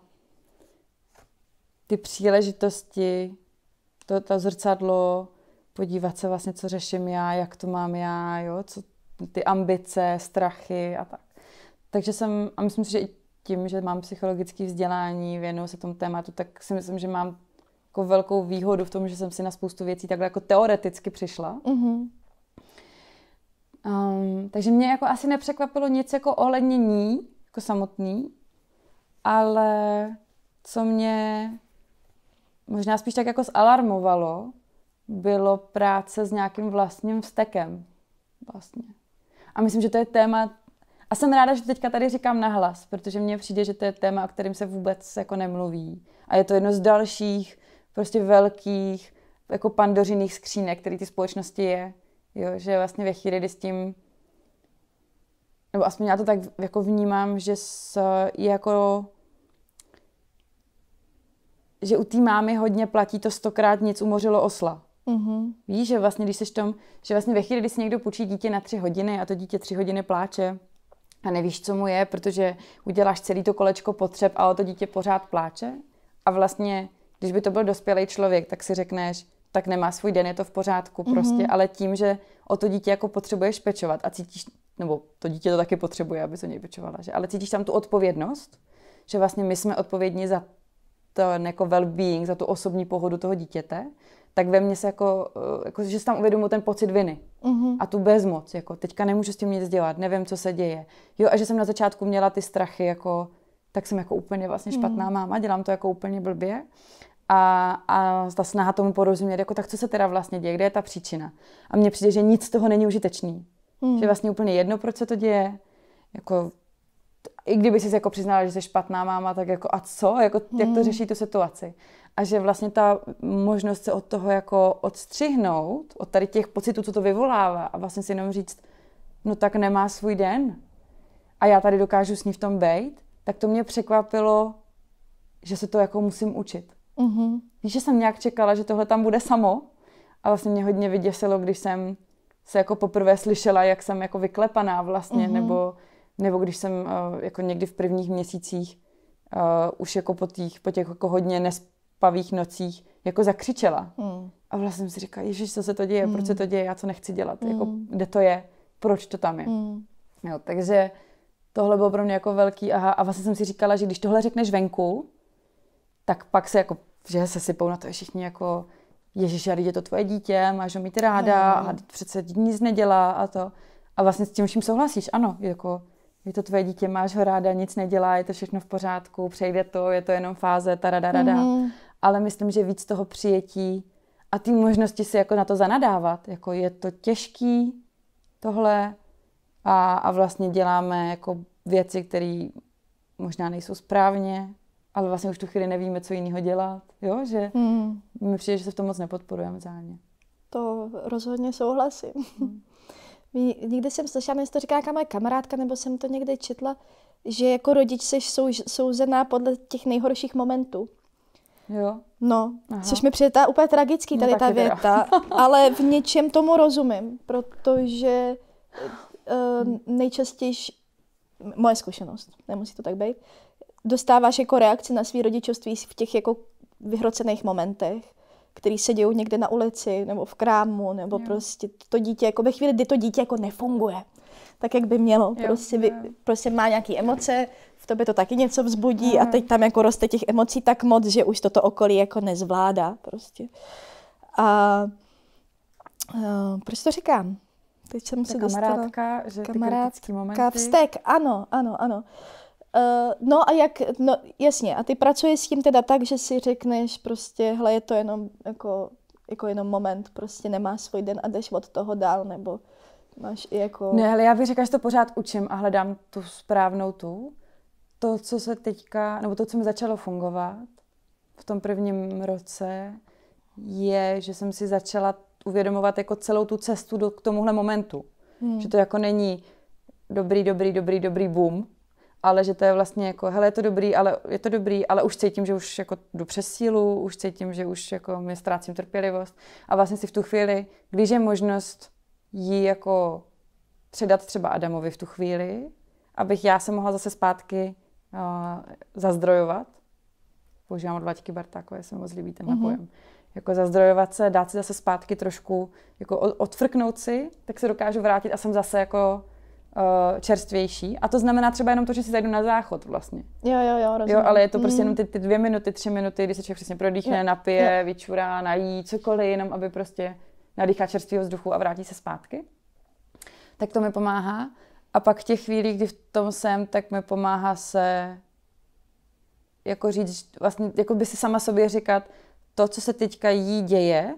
ty příležitosti, to, to zrcadlo, podívat se vlastně, co řeším já, jak to mám já, jo, co, ty ambice, strachy a tak. Takže jsem, a myslím si, že i tím, že mám psychologické vzdělání, věnuju se tomu tématu, tak si myslím, že mám jako velkou výhodu v tom, že jsem si na spoustu věcí takhle jako teoreticky přišla. Mm-hmm. Um, takže mě jako asi nepřekvapilo nic jako ohledně ní, jako samotný, ale co mě možná spíš tak jako zalarmovalo, bylo práce s nějakým vlastním vztekem. Vlastně. A myslím, že to je téma, a jsem ráda, že teďka tady říkám nahlas, protože mně přijde, že to je téma, o kterém se vůbec jako nemluví. A je to jedno z dalších prostě velkých jako pandořiných skřínek, který ty společnosti je Jo, že vlastně ve chvíli, kdy s tím, nebo aspoň já to tak jako vnímám, že s, jako že u té mámy hodně platí to stokrát nic umořilo osla. Mm-hmm. Víš, že vlastně, když seš tom, že vlastně ve chvíli, kdy si někdo půjčí dítě na tři hodiny a to dítě tři hodiny pláče a nevíš, co mu je, protože uděláš celý to kolečko potřeb, ale to dítě pořád pláče a vlastně, když by to byl dospělý člověk, tak si řekneš, tak nemá svůj den, je to v pořádku mm-hmm. prostě, ale tím, že o to dítě jako potřebuješ pečovat a cítíš, nebo to dítě to taky potřebuje, aby se něj pečovala, že? ale cítíš tam tu odpovědnost, že vlastně my jsme odpovědní za to jako well-being, za tu osobní pohodu toho dítěte, tak ve mně se jako, eh, jako že se tam uvědomu ten pocit viny mm-hmm. a tu bezmoc, jako teďka nemůžu s tím nic dělat, nevím, co se děje. Jo, a že jsem na začátku měla ty strachy, jako tak jsem jako úplně vlastně mhm. špatná mm. máma, dělám to jako úplně blbě a, a ta snaha tomu porozumět, jako tak co se teda vlastně děje, kde je ta příčina. A mně přijde, že nic z toho není užitečný. Hmm. Že vlastně úplně jedno, proč se to děje. Jako, I kdyby jsi jako přiznala, že jsi špatná máma, tak jako a co? Jako, hmm. Jak to hmm. řeší tu situaci? A že vlastně ta možnost se od toho jako odstřihnout, od tady těch pocitů, co to vyvolává a vlastně si jenom říct, no tak nemá svůj den a já tady dokážu s ní v tom být, tak to mě překvapilo, že se to jako musím učit. Mm-hmm. Víš, že jsem nějak čekala, že tohle tam bude samo a vlastně mě hodně vyděsilo, když jsem se jako poprvé slyšela, jak jsem jako vyklepaná vlastně, mm-hmm. nebo, nebo když jsem uh, jako někdy v prvních měsících uh, už jako po, těch, po těch jako hodně nespavých nocích jako zakřičela. Mm. A vlastně jsem si říkala, ježiš, co se to děje, mm. proč se mm. to děje, já co nechci dělat, jako, mm. jako kde to je, proč to tam je. Mm. Jo, takže tohle bylo pro mě jako velký aha. A vlastně jsem si říkala, že když tohle řekneš venku, tak pak se jako že se sypou na to všichni jako Ježíš, a je to tvoje dítě, máš ho mít ráda no, no, no. a přece nic nedělá a to. A vlastně s tím vším souhlasíš, ano, jako je to tvoje dítě, máš ho ráda, nic nedělá, je to všechno v pořádku, přejde to, je to jenom fáze, ta rada, rada. Mm. Mm-hmm. Ale myslím, že víc toho přijetí a ty možnosti si jako na to zanadávat, jako je to těžký tohle a, a vlastně děláme jako věci, které možná nejsou správně ale vlastně už tu chvíli nevíme, co jiného dělat, jo, že mm. mi přijde, že se v tom moc nepodporujeme vzájemně. To rozhodně souhlasím. Mm. Někdy jsem slyšela, nevím, to říká nějaká moje kamarádka, nebo jsem to někde četla, že jako rodič jsi sou, souzená podle těch nejhorších momentů. Jo. No, Aha. což mi přijde ta úplně tragický no, tady ta věta, ale v něčem tomu rozumím, protože uh, eh, hmm. nejčastěji moje zkušenost, nemusí to tak být, dostáváš jako reakci na svý rodičovství v těch jako vyhrocených momentech, který se dějí někde na ulici nebo v krámu, nebo jo. prostě to dítě, jako ve chvíli, kdy to dítě jako nefunguje tak, jak by mělo. Jo, prostě, jo. Vy, prostě má nějaké emoce, v tobě to taky něco vzbudí jo. a teď tam jako roste těch emocí tak moc, že už toto okolí jako nezvládá prostě. A uh, proč to říkám? Teď jsem se kamarádka, Že kamarádka, ty kritický momenty... Vztek, ano, ano, ano. Uh, no a jak, no jasně, a ty pracuješ s tím teda tak, že si řekneš prostě, hle, je to jenom jako, jako jenom moment, prostě nemá svůj den a jdeš od toho dál, nebo máš i jako... Ne, ale já bych řekla, že to pořád učím a hledám tu správnou tu, to, co se teďka, nebo to, co mi začalo fungovat v tom prvním roce, je, že jsem si začala uvědomovat jako celou tu cestu do, k tomuhle momentu. Hmm. Že to jako není dobrý, dobrý, dobrý, dobrý boom, ale že to je vlastně jako, hele, je to dobrý, ale je to dobrý, ale už cítím, že už jako jdu přes sílu, už cítím, že už jako mě ztrácím trpělivost a vlastně si v tu chvíli, když je možnost jí jako předat třeba Adamovi v tu chvíli, abych já se mohla zase zpátky uh, zazdrojovat. Používám od Vlaďky Bartákové, jako se mi moc líbí ten mm-hmm. napojem, Jako zazdrojovat se, dát si zase zpátky trošku, jako odfrknout si, tak se dokážu vrátit a jsem zase jako Eh, čerstvější. A to znamená třeba jenom to, že si zajdu na záchod vlastně. Jo, jo, jo, rozumím. Jo, ale je to prostě mhm. jenom ty, ty dvě minuty, tři minuty, kdy se člověk přesně prodýchne, jo. napije, jo. vyčurá, nají, cokoliv, jenom aby prostě nadýchá čerstvého vzduchu a vrátí se zpátky. Tak to mi pomáhá. A pak těch chvílí, kdy v tom jsem, tak mi pomáhá se jako říct, vlastně, jako by si sama sobě říkat, to, co se teďka jí děje,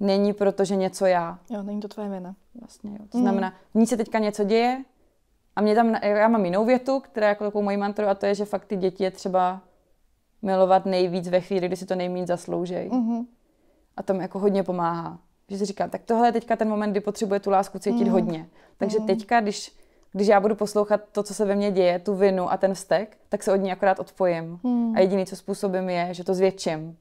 není proto, že něco já. Jo, není to tvoje vina. Vlastně, jo. To mm. znamená, v ní se teďka něco děje a mě tam, já mám jinou větu, která je jako takovou mojí mantru a to je, že fakt ty děti je třeba milovat nejvíc ve chvíli, kdy si to nejméně zasloužejí. Mm-hmm. A mi jako hodně pomáhá. Že si říkám, tak tohle je teďka ten moment, kdy potřebuje tu lásku cítit mm. hodně. Takže mm. teďka, když, když já budu poslouchat to, co se ve mně děje, tu vinu a ten vztek, tak se od ní akorát odpojím. Mm. A jediný, co způsobím, je, že to zvětším.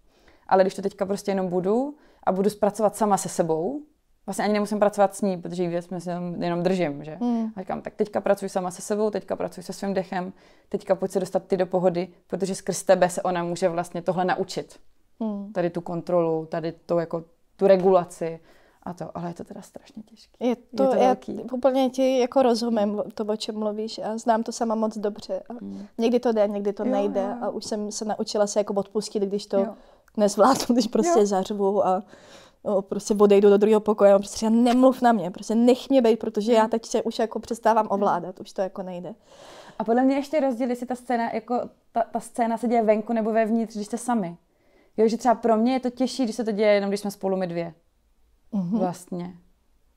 Ale když to teďka prostě jenom budu, a budu zpracovat sama se sebou, vlastně ani nemusím pracovat s ní, protože ji jsme se jenom držím, že? Mm. A říkám, tak teďka pracuji sama se sebou, teďka pracuji se svým dechem, teďka pojď se dostat ty do pohody, protože skrz tebe se ona může vlastně tohle naučit. Mm. Tady tu kontrolu, tady to jako tu regulaci a to, ale je to teda strašně těžké. Je to, je to velký. Já úplně ti jako rozumím to, o čem mluvíš a znám to sama moc dobře. A mm. Někdy to jde, někdy to jo, nejde jo. a už jsem se naučila se jako odpustit, když to jo nezvládnu, když prostě jo. zařvu a no, prostě odejdu do druhého pokoje a prostě nemluv na mě, prostě nech mě být, protože já mhm. teď se už jako přestávám mhm. ovládat, už to jako nejde. A podle mě ještě rozdíl, jestli ta scéna, jako ta, ta scéna se děje venku nebo vevnitř, když jste sami. Jo, že třeba pro mě je to těžší, když se to děje jenom, když jsme spolu my dvě. Mm-hmm. Vlastně.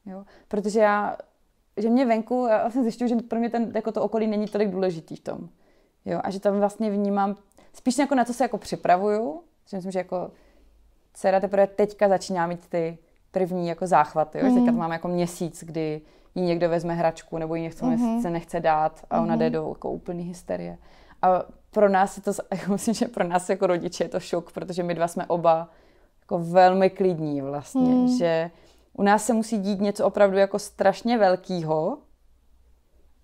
Jo? Protože já, že mě venku, já vlastně zjišťuju, že pro mě ten, jako to okolí není tolik důležitý v tom. Jo? A že tam vlastně vnímám, spíš jako na co se jako připravuju, si myslím, že jako dcera teprve teďka začíná mít ty první jako záchvaty, jo? Mm. že teďka to mhm. máme jako měsíc, kdy jí někdo vezme hračku nebo jí něco mm se nechce dát a ona mm jde mhm. do jako úplný hysterie. A pro nás je to, jako myslím, že pro nás jako rodiče je to šok, protože my dva jsme oba jako velmi klidní vlastně, mm. že u nás se musí dít něco opravdu jako strašně velkýho,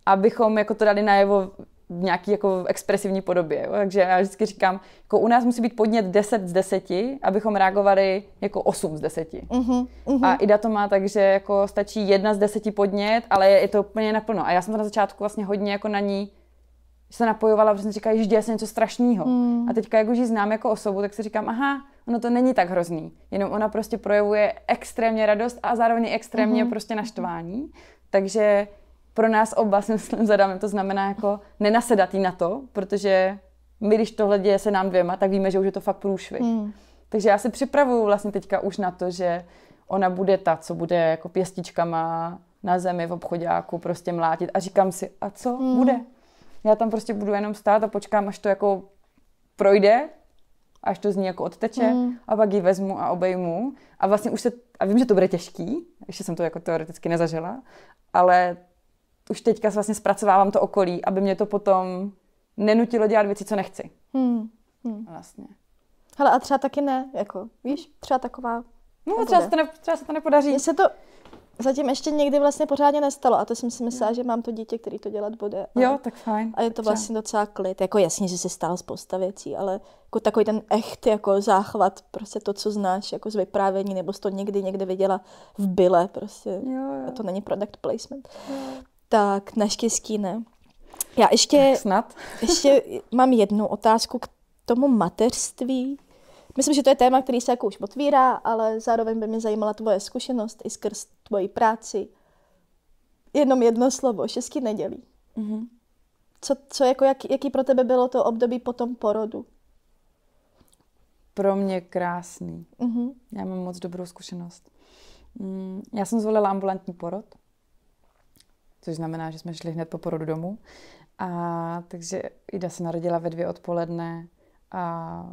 abychom jako to dali najevo nějaký jako expresivní podobě. Jo? Takže já vždycky říkám, jako u nás musí být podnět 10 z 10, abychom reagovali jako 8 z 10. Uh-huh, uh-huh. A Ida to má tak, že jako stačí jedna z 10 podnět, ale je, je to úplně naplno. A já jsem to na začátku vlastně hodně jako na ní se napojovala, protože jsem říkala, že děje se něco strašného. Uh-huh. A teďka, jak už ji znám jako osobu, tak si říkám, aha, ono to není tak hrozný. Jenom ona prostě projevuje extrémně radost a zároveň extrémně uh-huh. prostě naštvání. Takže pro nás oba si myslím zadáme, to znamená jako nenasedatý na to, protože my, když tohle děje se nám dvěma, tak víme, že už je to fakt průšvih. Mm. Takže já si připravuju vlastně teďka už na to, že ona bude ta, co bude jako pěstičkama na zemi v obchodáku prostě mlátit a říkám si, a co mm. bude? Já tam prostě budu jenom stát a počkám, až to jako projde, až to z ní jako odteče mm. a pak ji vezmu a obejmu a vlastně už se, a vím, že to bude těžký, ještě jsem to jako teoreticky nezažila, ale už teďka vlastně zpracovávám to okolí, aby mě to potom nenutilo dělat věci, co nechci. Hmm. Hmm. Vlastně. Hele, a třeba taky ne, jako, víš, třeba taková... No, třeba se, to ne, třeba se to nepodaří. Mně se to zatím ještě někdy vlastně pořádně nestalo a to jsem si myslela, že mám to dítě, který to dělat bude. Ale, jo, tak fajn. A je to vlastně docela klid. Jako jasně, že se stalo spousta věcí, ale jako takový ten echt jako záchvat, prostě to, co znáš jako z vyprávění, nebo jsi to někdy někde viděla v byle, prostě. Jo, jo. A to není product placement. Jo. Tak naštěstí ne. Já ještě, tak snad. ještě mám jednu otázku k tomu mateřství. Myslím, že to je téma, který se jako už otvírá, ale zároveň by mě zajímala tvoje zkušenost i skrz tvoji práci. Jenom jedno slovo, šestky nedělí. Mm-hmm. Co, co jako, jak, jaký pro tebe bylo to období po tom porodu? Pro mě krásný. Mm-hmm. Já mám moc dobrou zkušenost. Mm, já jsem zvolila ambulantní porod což znamená, že jsme šli hned po porodu domů. A takže Ida se narodila ve dvě odpoledne a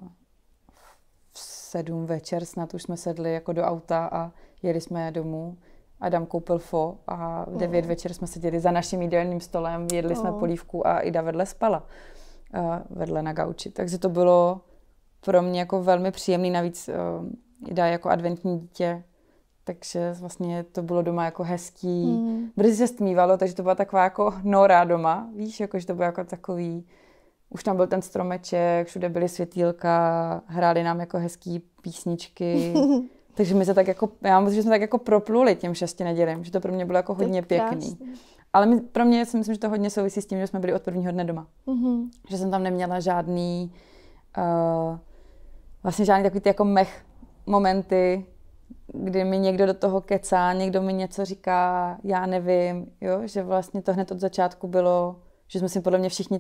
v sedm večer snad už jsme sedli jako do auta a jeli jsme domů. Adam koupil fo a v devět oh. večer jsme seděli za naším jídelním stolem, jedli oh. jsme mm. polívku a Ida vedle spala. A vedle na gauči. Takže to bylo pro mě jako velmi příjemný. Navíc eh, Ida jako adventní dítě takže vlastně to bylo doma jako hezký. Mm. Brzy se stmívalo, takže to byla taková jako nora doma. Víš, jako, že to bylo jako takový... Už tam byl ten stromeček, všude byly světýlka, hráli nám jako hezký písničky. takže my se tak jako, já myslím, že jsme tak jako propluli těm šesti nedělím, že to pro mě bylo jako hodně pěkný. Ale my, pro mě si myslím, že to hodně souvisí s tím, že jsme byli od prvního dne doma. Mm-hmm. Že jsem tam neměla žádný, uh, vlastně žádný takový ty jako mech momenty, kdy mi někdo do toho kecá, někdo mi něco říká, já nevím, jo? že vlastně to hned od začátku bylo, že jsme si podle mě všichni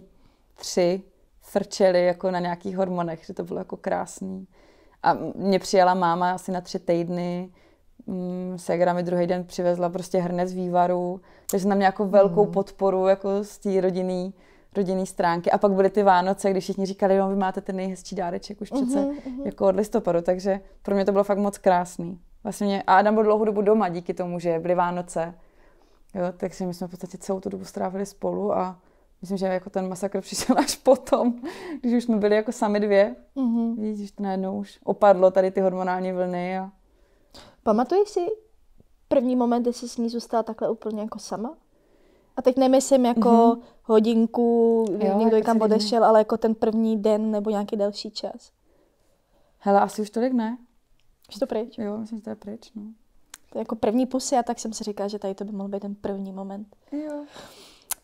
tři frčeli jako na nějakých hormonech, že to bylo jako krásný. A mě přijela máma asi na tři týdny, mm, Segra mi druhý den přivezla prostě hrnec vývaru, takže na mě jako velkou mm. podporu jako z té rodiny rodinné stránky. A pak byly ty Vánoce, když všichni říkali, jo, vy máte ten nejhezčí dáreček už přece uh-huh, Uh-huh, jako od listopadu, takže pro mě to bylo fakt moc krásný. Vlastně mě, a Adam byl dlouhou dobu doma díky tomu, že byly Vánoce. Jo, takže my jsme v podstatě celou tu dobu strávili spolu a myslím, že jako ten masakr přišel až potom, když už jsme byli jako sami dvě. Uh-huh. Mhm. Víš, že to najednou už opadlo tady ty hormonální vlny. A... Pamatuješ si první moment, kdy jsi s ní zůstala takhle úplně jako sama? A teď nemyslím jako mm-hmm. hodinku, jo, někdo jako někam odešel, ale jako ten první den nebo nějaký delší čas. Hele, asi už tolik ne. Už to pryč? Jo, myslím, že to je pryč, no. To je jako první pusy a tak jsem si říkala, že tady to by mohl být ten první moment. Jo.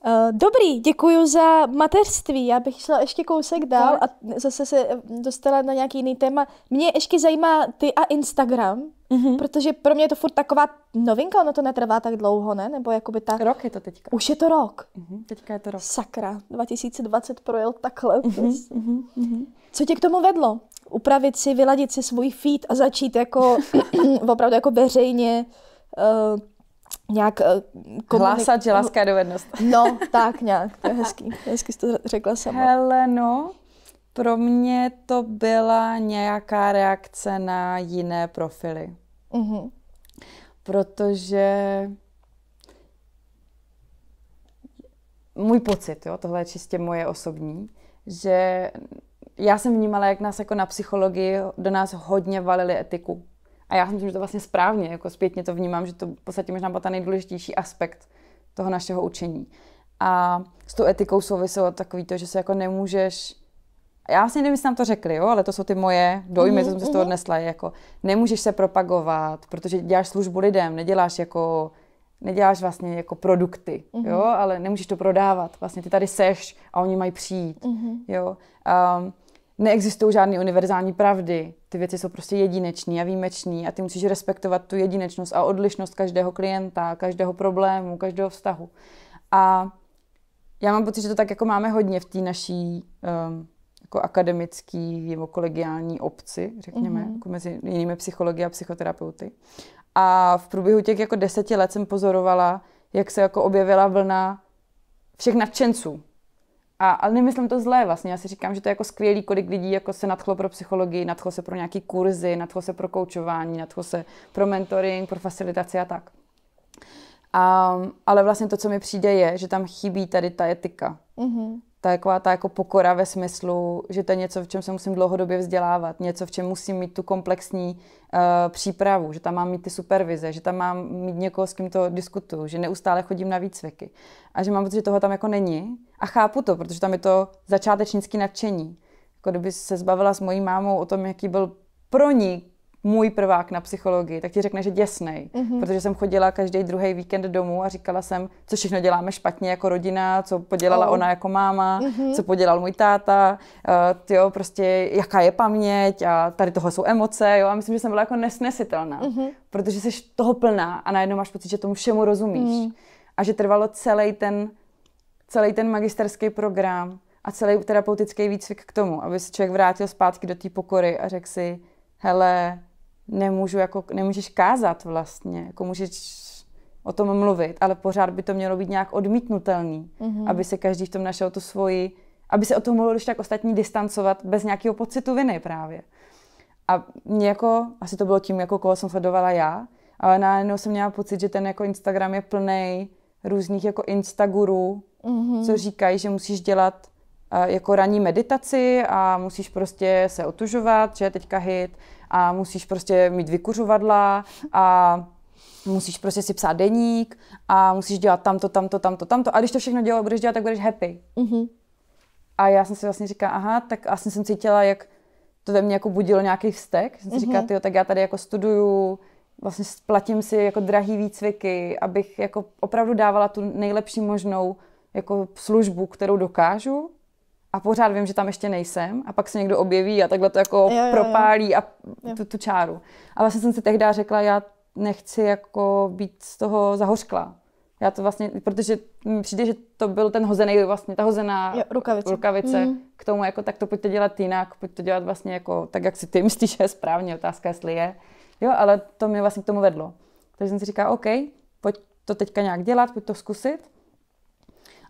Eh, dobrý, děkuji za mateřství. Já bych šla ještě kousek dál a zase se eh, dostala na nějaký jiný téma. Mě ještě zajímá ty a Instagram, mm-hmm. protože pro mě je to furt taková novinka, ono to netrvá tak dlouho, ne? Nebo jakoby tak... Rok je to teďka. Už je to rok. Mm-hmm. Teďka je to rok. Sakra, 2020 projel takhle. Mm-hmm. Mm-hmm. Co tě k tomu vedlo? Upravit si, vyladit si svůj feed a začít jako opravdu jako veřejně uh, nějak eh, komunik- Hlásat je no, dovednost. No, tak nějak, to je hezký, hezky jsi to řekla sama. Hele, no, pro mě to byla nějaká reakce na jiné profily. Uh-huh. Protože můj pocit, jo, tohle je čistě moje osobní, že já jsem vnímala, jak nás jako na psychologii do nás hodně valili etiku. A já si myslím, že to vlastně správně, jako zpětně to vnímám, že to v podstatě možná byl ten nejdůležitější aspekt toho našeho učení. A s tou etikou souviselo takový to, že se jako nemůžeš já vlastně nevím, jestli nám to řekli, jo, ale to jsou ty moje dojmy, mm co mhm, jsem se z toho mhm. odnesla, jako nemůžeš se propagovat, protože děláš službu lidem, neděláš jako neděláš vlastně jako produkty, mm jo, ale nemůžeš to prodávat. Vlastně ty tady seš a oni mají přijít, mm jo. Um, neexistují žádné univerzální pravdy. Ty věci jsou prostě jedinečné a výjimečné a ty musíš respektovat tu jedinečnost a odlišnost každého klienta, každého problému, každého vztahu. A já mám pocit, že to tak jako máme hodně v té naší um, jako akademický nebo kolegiální obci, řekněme, mm-hmm. jako mezi jinými psychologi a psychoterapeuty. A v průběhu těch jako deseti let jsem pozorovala, jak se jako objevila vlna všech nadšenců, a, ale nemyslím to zlé vlastně, já si říkám, že to je jako skvělý, kolik lidí jako se nadchlo pro psychologii, nadchlo se pro nějaký kurzy, nadchlo se pro koučování, nadchlo se pro mentoring, pro facilitaci a tak. A, ale vlastně to, co mi přijde, je, že tam chybí tady ta etika. Mm-hmm taková ta jako pokora ve smyslu, že to je něco, v čem se musím dlouhodobě vzdělávat, něco, v čem musím mít tu komplexní uh, přípravu, že tam mám mít ty supervize, že tam mám mít někoho, s kým to diskutuju, že neustále chodím na výcviky a že mám pocit, že toho tam jako není a chápu to, protože tam je to začátečnické nadšení. Jako kdyby se zbavila s mojí mámou o tom, jaký byl pro ní můj prvák na psychologii, tak ti řekne, že děsnej. Mm-hmm. Protože jsem chodila každý druhý víkend domů a říkala jsem, co všechno děláme špatně jako rodina, co podělala oh. ona jako máma, mm-hmm. co podělal můj táta, uh, eh, tyjo, prostě jaká je paměť a tady toho jsou emoce, jo, a myslím, že jsem byla jako nesnesitelná, mm-hmm. protože jsi toho plná a najednou máš pocit, že tomu všemu rozumíš. Mm-hmm. A že trvalo celý ten, celý ten magisterský program a celý terapeutický výcvik k tomu, aby se člověk vrátil zpátky do té pokory a řekl si, hele, nemůžu jako, nemůžeš kázat vlastně, jako můžeš o tom mluvit, ale pořád by to mělo být nějak odmítnutelný, mm-hmm. aby se každý v tom našel tu svoji, aby se o tom mohlo když tak ostatní distancovat bez nějakého pocitu viny právě. A mě jako, asi to bylo tím, jako koho jsem sledovala já, ale najednou jsem měla pocit, že ten jako Instagram je plný různých jako instagurů, mm-hmm. co říkají, že musíš dělat uh, jako ranní meditaci a musíš prostě se otužovat, že je teďka hit, a musíš prostě mít vykuřovadla a musíš prostě si psát deník a musíš dělat tamto, tamto, tamto, tamto. A když to všechno dělá, budeš dělat, tak budeš happy. Mm-hmm. A já jsem si vlastně říkala, aha, tak asi jsem cítila, jak to ve mně jako budilo nějaký vztek. Jsem si mm-hmm. říkala, mhm. tyjo, tak já tady jako studuju, vlastně platím si jako drahý výcviky, abych jako opravdu dávala tu nejlepší možnou jako službu, kterou dokážu a pořád vím, že tam ještě nejsem a pak se někdo objeví a takhle to jako jo, jo, jo. propálí a tu, tu čáru. A vlastně jsem si tehdy řekla, já nechci jako být z toho zahořkla. Já to vlastně, protože mi přijde, že to byl ten hozený vlastně, ta hozená jo, rukavice, rukavice mm. k tomu jako tak to pojďte dělat jinak, pojďte dělat vlastně jako tak, jak si ty myslíš, je správně, otázka, jestli je. Jo, ale to mě vlastně k tomu vedlo. Takže jsem si říkala, OK, pojď to teďka nějak dělat, pojď to zkusit.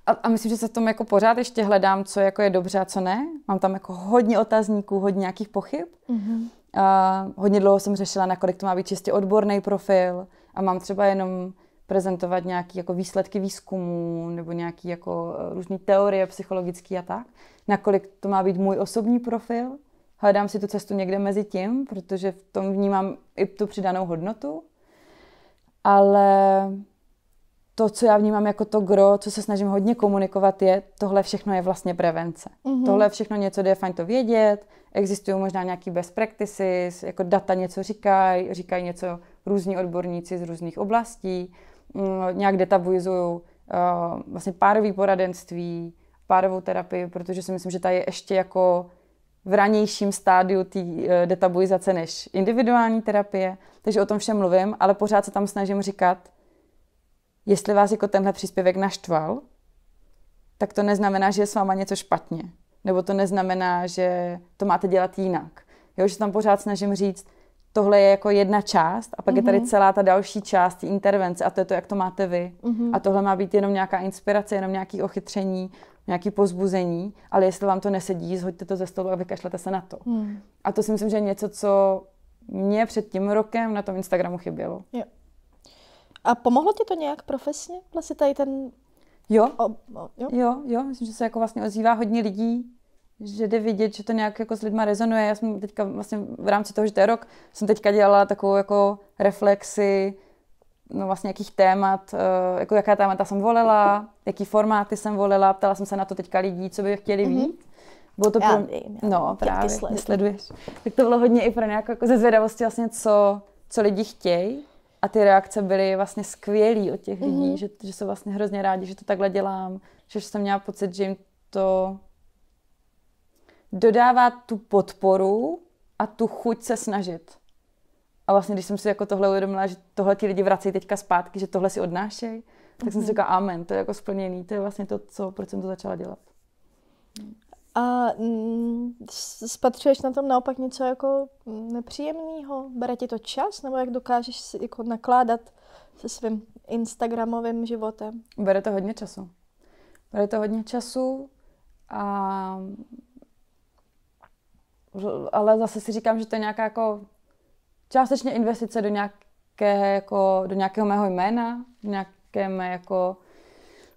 A, a myslím, že se v tom jako pořád ještě hledám, co jako je dobře a co ne. Mám tam jako hodně otazníků, hodně nějakých pochyb. Mm-hmm. A hodně dlouho jsem řešila, nakolik to má být čistě odborný profil a mám třeba jenom prezentovat nějaké jako výsledky výzkumu nebo nějaké jako eh, různé teorie psychologické a tak. Nakolik to má být můj osobní profil. Hledám si tu cestu někde mezi tím, protože v tom vnímám i tu přidanou hodnotu. Ale to, co já vnímám jako to gro, co se snažím hodně komunikovat, je, tohle všechno je vlastně prevence. Mm-hmm. Tohle všechno něco, kde je fajn to vědět, existují možná nějaký best practices, jako data něco říkají, říkají něco různí odborníci z různých oblastí, mm, nějak detabuizují uh, eh, vlastně párový poradenství, párovou terapii, protože si myslím, že ta je ještě jako v ranějším stádiu té eh, detabuizace než individuální terapie, takže o tom všem mluvím, ale pořád se tam snažím říkat, Jestli vás jako tenhle příspěvek naštval, tak to neznamená, že je s váma něco špatně. Nebo to neznamená, že to máte dělat jinak. Jo, že tam pořád snažím říct, tohle je jako jedna část a pak mm-hmm. je tady mhm. celá ta další část intervence a to je to, jak to máte vy. Mm-hmm. A tohle má být jenom nějaká inspirace, jenom nějaký ochytření, nějaký pozbuzení, ale jestli vám to nesedí, zhoďte to ze stolu a vykašlete se na to. Mm. A to si myslím, že je něco, co mě před tím rokem na tom Instagramu chybělo. Jo. A pomohlo ti to nějak profesně? Vlastně tady ten... Jo, o, o, jo? jo, jo, myslím, že se jako vlastně ozývá hodně lidí, že jde vidět, že to nějak jako s lidma rezonuje. Já jsem teďka vlastně v rámci toho, že to je rok, jsem teďka dělala takovou jako reflexi no vlastně jakých témat, eh, jako jaká témata jsem volila, jaký formáty jsem volila, ptala jsem se na to teďka lidí, co by chtěli mm-hmm. Bylo to já pro... vím, já no, právě, sleduješ. Tak to bylo hodně i pro nějakou jako ze zvědavosti vlastně, co, co lidi chtějí. A ty reakce byly vlastně skvělý od těch lidí, mm-hmm. že, že jsou vlastně hrozně rádi, že to takhle dělám, že jsem měla pocit, že jim to dodává tu podporu a tu chuť se snažit. A vlastně, když jsem si jako tohle uvědomila, že tohle ti lidi vrací teďka zpátky, že tohle si odnášejí, mm-hmm. tak jsem si mhm. říkala, amen, to je jako splněný, to je vlastně to, co, proč jsem to začala dělat. A mm, spatřuješ na tom naopak něco jako mm, nepříjemného? Bere ti to čas? Nebo jak dokážeš si jako nakládat se svým Instagramovým životem? Bere to hodně času. Bere to hodně času a ale zase si říkám, že to je nějaká jako částečně investice do nějaké, jako, do nějakého mého jména, do nějaké mé jako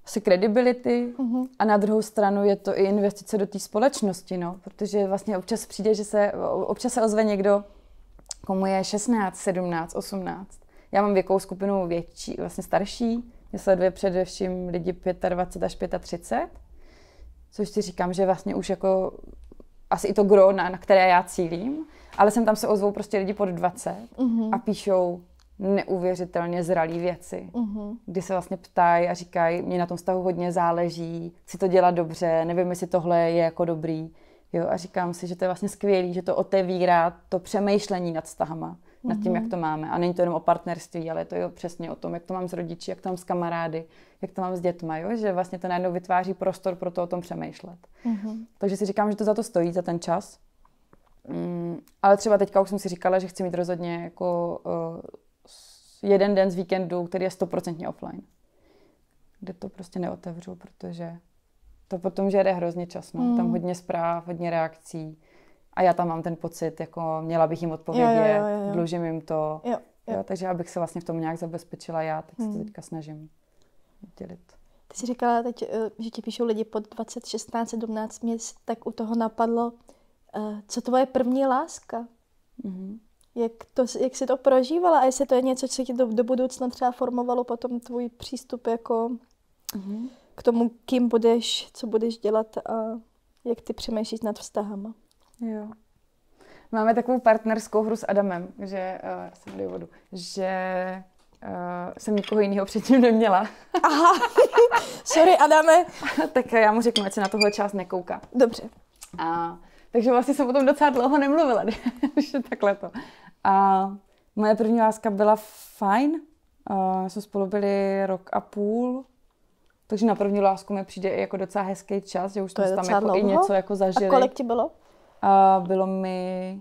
asi kredibility mm-hmm. a na druhou stranu je to i investice do té společnosti, no, protože vlastně občas přijde, že se, občas se ozve někdo, komu je 16, 17, 18. Já mám věkovou skupinu větší, vlastně starší, mě sleduje především lidi 25 až 35, což si říkám, že vlastně už jako asi i to gro, na, na které já cílím, ale sem tam se ozvou prostě lidi pod 20 mm-hmm. a píšou, neuvěřitelně zralý věci, uh-huh. kdy se vlastně ptají a říkají, mě na tom vztahu hodně záleží, chci to dělat dobře, nevím, jestli tohle je jako dobrý. Jo, a říkám si, že to je vlastně skvělý, že to otevírá to přemýšlení nad vztahama, uh-huh. nad tím, mhm. jak to máme. A není to jenom o partnerství, ale to je přesně o tom, jak to mám s rodiči, jak to mám s kamarády, jak to mám s dětma, jo? že vlastně to najednou vytváří prostor pro to o tom přemýšlet. Uh-huh. Takže si říkám, že to za to stojí, za ten čas. Mm, ale třeba teďka už jsem si říkala, že chci mít rozhodně jako uh, jeden den z víkendu, který je stoprocentně offline. Kde to prostě neotevřu, protože to potom žere hrozně čas. No. Mm. Tam hodně zpráv, hodně reakcí. A já tam mám ten pocit, jako měla bych jim odpovědět, jo, jo, jo, jo. dlužím jim to. Jo, jo. Jo, takže abych se vlastně v tom nějak zabezpečila já, tak mm. to hmm. teďka snažím dělit. Ty jsi říkala teď, eh, že ti píšou lidi pod 20, 16, 17 měsíc, tak u toho napadlo, eh, co tvoje první láska? Mm-hmm jak, to, jak jsi to prožívala a jestli to je něco, co ti do, do budoucna třeba formovalo potom tvůj přístup jako mm-hmm. k tomu, kým budeš, co budeš dělat a jak ty přemýšlíš nad vztahama. Jo. Máme takovou partnerskou hru s Adamem, že uh, jsem do vodu, že uh, jsem nikoho jiného předtím neměla. Aha, sorry Adame. tak já mu řeknu, ať se na tohle čas nekouká. Dobře. A, takže vlastně jsem o tom docela dlouho nemluvila, když je takhle to. A moje první láska byla fajn. Uh, jsme spolu byli rok a půl. Takže na první lásku mi přijde i jako docela hezký čas, že už to jsme tam jako i něco jako zažili. A kolik ti bylo? Uh, bylo mi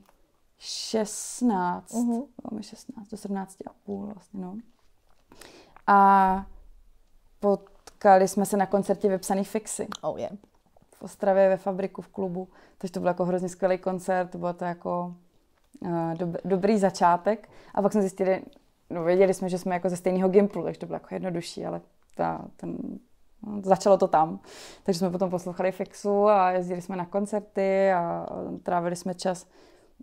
16. Uh-huh. Mhm. Bylo mi 16, do 17 a půl vlastně, no. A potkali jsme se na koncertě vypsaných fixy. Oh yeah. V Ostravě ve fabriku v klubu, takže to byl jako hrozně skvělý koncert, bylo to jako Eh, dob- dobrý začátek. A pak jsme zjistili, no věděli jsme, že jsme jako ze stejného Gimplu, takže to bylo jako jednodušší, ale ta, ten, no, začalo to tam. Takže jsme potom poslouchali Fixu a jezdili jsme na koncerty a trávili jsme čas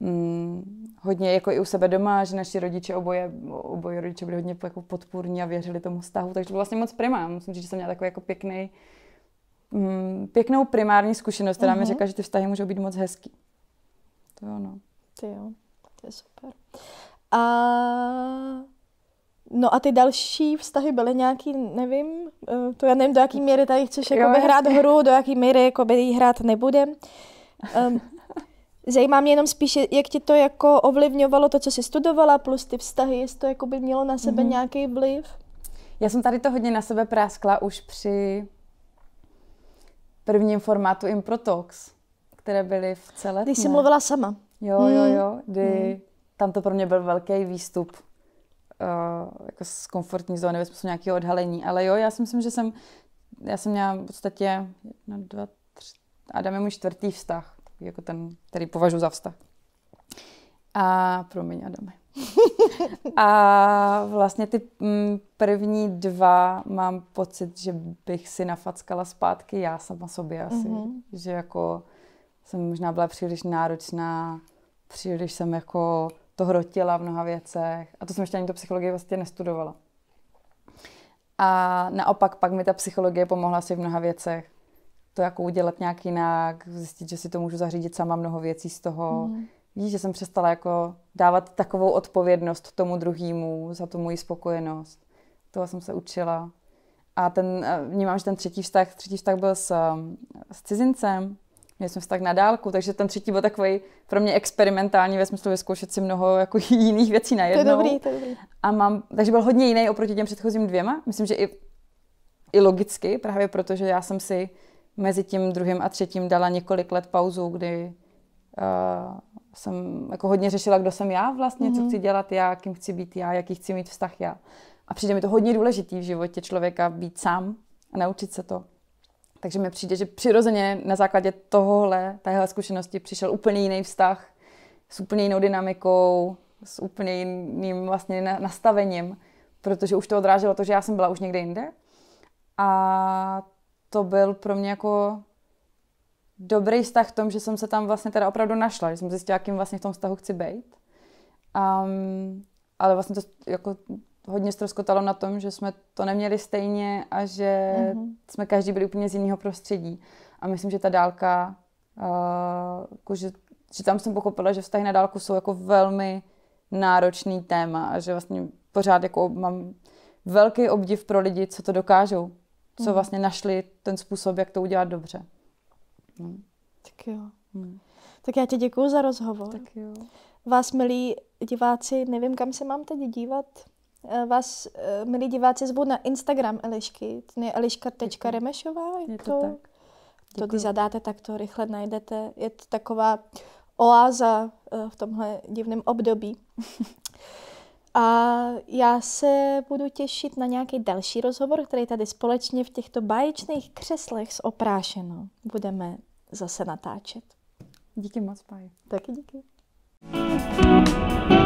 mm, hodně jako i u sebe doma, že naši rodiče oboje, oboje rodiče byli hodně jako podpůrní a věřili tomu vztahu, takže to bylo vlastně moc prima. Musím říct, že jsem měla takový jako pěkný, mm, pěknou primární zkušenost, která mm-hmm. mi mhm. řekla, že ty vztahy můžou být moc hezký. To jo, no. Ty jo. To je super. A... No a ty další vztahy byly nějaký, nevím, eh, to já nevím, do jaký míry tady chceš jakoby hrát hru, do jaký míry jakoby jí hrát nebude. Um, zajímá mě jenom spíše, jak ti to jako ovlivňovalo to, co jsi studovala, plus ty vztahy, jestli to jako by mělo na sebe mm-hmm. nějaký vliv. Já jsem tady to hodně na sebe práskla už při prvním formátu Improtox, které byly v celé. Když jsi mluvila sama. Jo, hmm. jo, jo, kdy hmm. tam to pro mě byl velký výstup uh, jako z komfortní zóny ve smyslu nějakého odhalení. Ale jo, já si myslím, že jsem, já jsem měla v podstatě jedna, dva, tři, a dáme můj čtvrtý vztah, jako ten, který považuji za vztah. A promiň, Adame. a vlastně ty mm, první dva mám pocit, že bych si nafackala zpátky já sama sobě asi. Mm-hmm. Že jako jsem možná byla příliš náročná, příliš jsem jako to hrotila v mnoha věcech. A to jsem ještě ani to psychologii vlastně nestudovala. A naopak pak mi ta psychologie pomohla si v mnoha věcech. To jako udělat nějak jinak, zjistit, že si to můžu zařídit sama mnoho věcí z toho. Mm. Víš, že jsem přestala jako dávat takovou odpovědnost tomu druhému za tu moji spokojenost. to jsem se učila. A ten, eh, vnímám, že ten třetí vztah, třetí vztah byl s, s cizincem, měli jsme tak na dálku, takže ten třetí byl takový pro mě experimentální ve smyslu vyzkoušet si mnoho jako jiných věcí najednou. To je dobrý, to je dobrý. A mám, takže byl hodně jiný oproti těm předchozím dvěma. Myslím, že i, i logicky, právě protože já jsem si mezi tím druhým a třetím dala několik let pauzu, kdy uh, jsem jako hodně řešila, kdo jsem já vlastně, mm-hmm. co mhm. chci dělat já, kým chci být já, jaký chci mít vztah já. A přijde mi to hodně důležitý v životě člověka být sám a naučit se to. Takže mi přijde, že přirozeně na základě tohohle, téhle zkušenosti přišel úplně jiný vztah s úplně jinou dynamikou, s úplně jiným vlastně nastavením, protože už to odráželo to, že já jsem byla už někde jinde. A to byl pro mě jako dobrý vztah v tom, že jsem se tam vlastně teda opravdu našla, že jsem zjistila, jakým vlastně v tom vztahu chci být. Um, ale vlastně to jako hodně stroskotalo na tom, že jsme to neměli stejně a že mm-hmm. jsme každý byli úplně z jiného prostředí. A myslím, že ta dálka, uh, že, že tam jsem pochopila, že vztahy na dálku jsou jako velmi náročný téma a že vlastně pořád jako mám velký obdiv pro lidi, co to dokážou, co mhm. vlastně našli ten způsob, jak to udělat dobře. No. Tak jo. Hmm. Tak já ti děkuji za rozhovor. Tak jo. Vás, milí diváci, nevím, kam se mám teď dívat. Eh, vás, eh, milí diváci, zvu na Instagram Elišky, ten je eliška.remešová. Je to, to tak. To když zadáte, tak to rychle najdete. Je to taková oáza eh, v tomhle divném období. A já se budu těšit na nějaký další rozhovor, který tady společně v těchto báječných křeslech s oprášenou budeme zase natáčet. Díky moc, Páji. Taky díky. thank you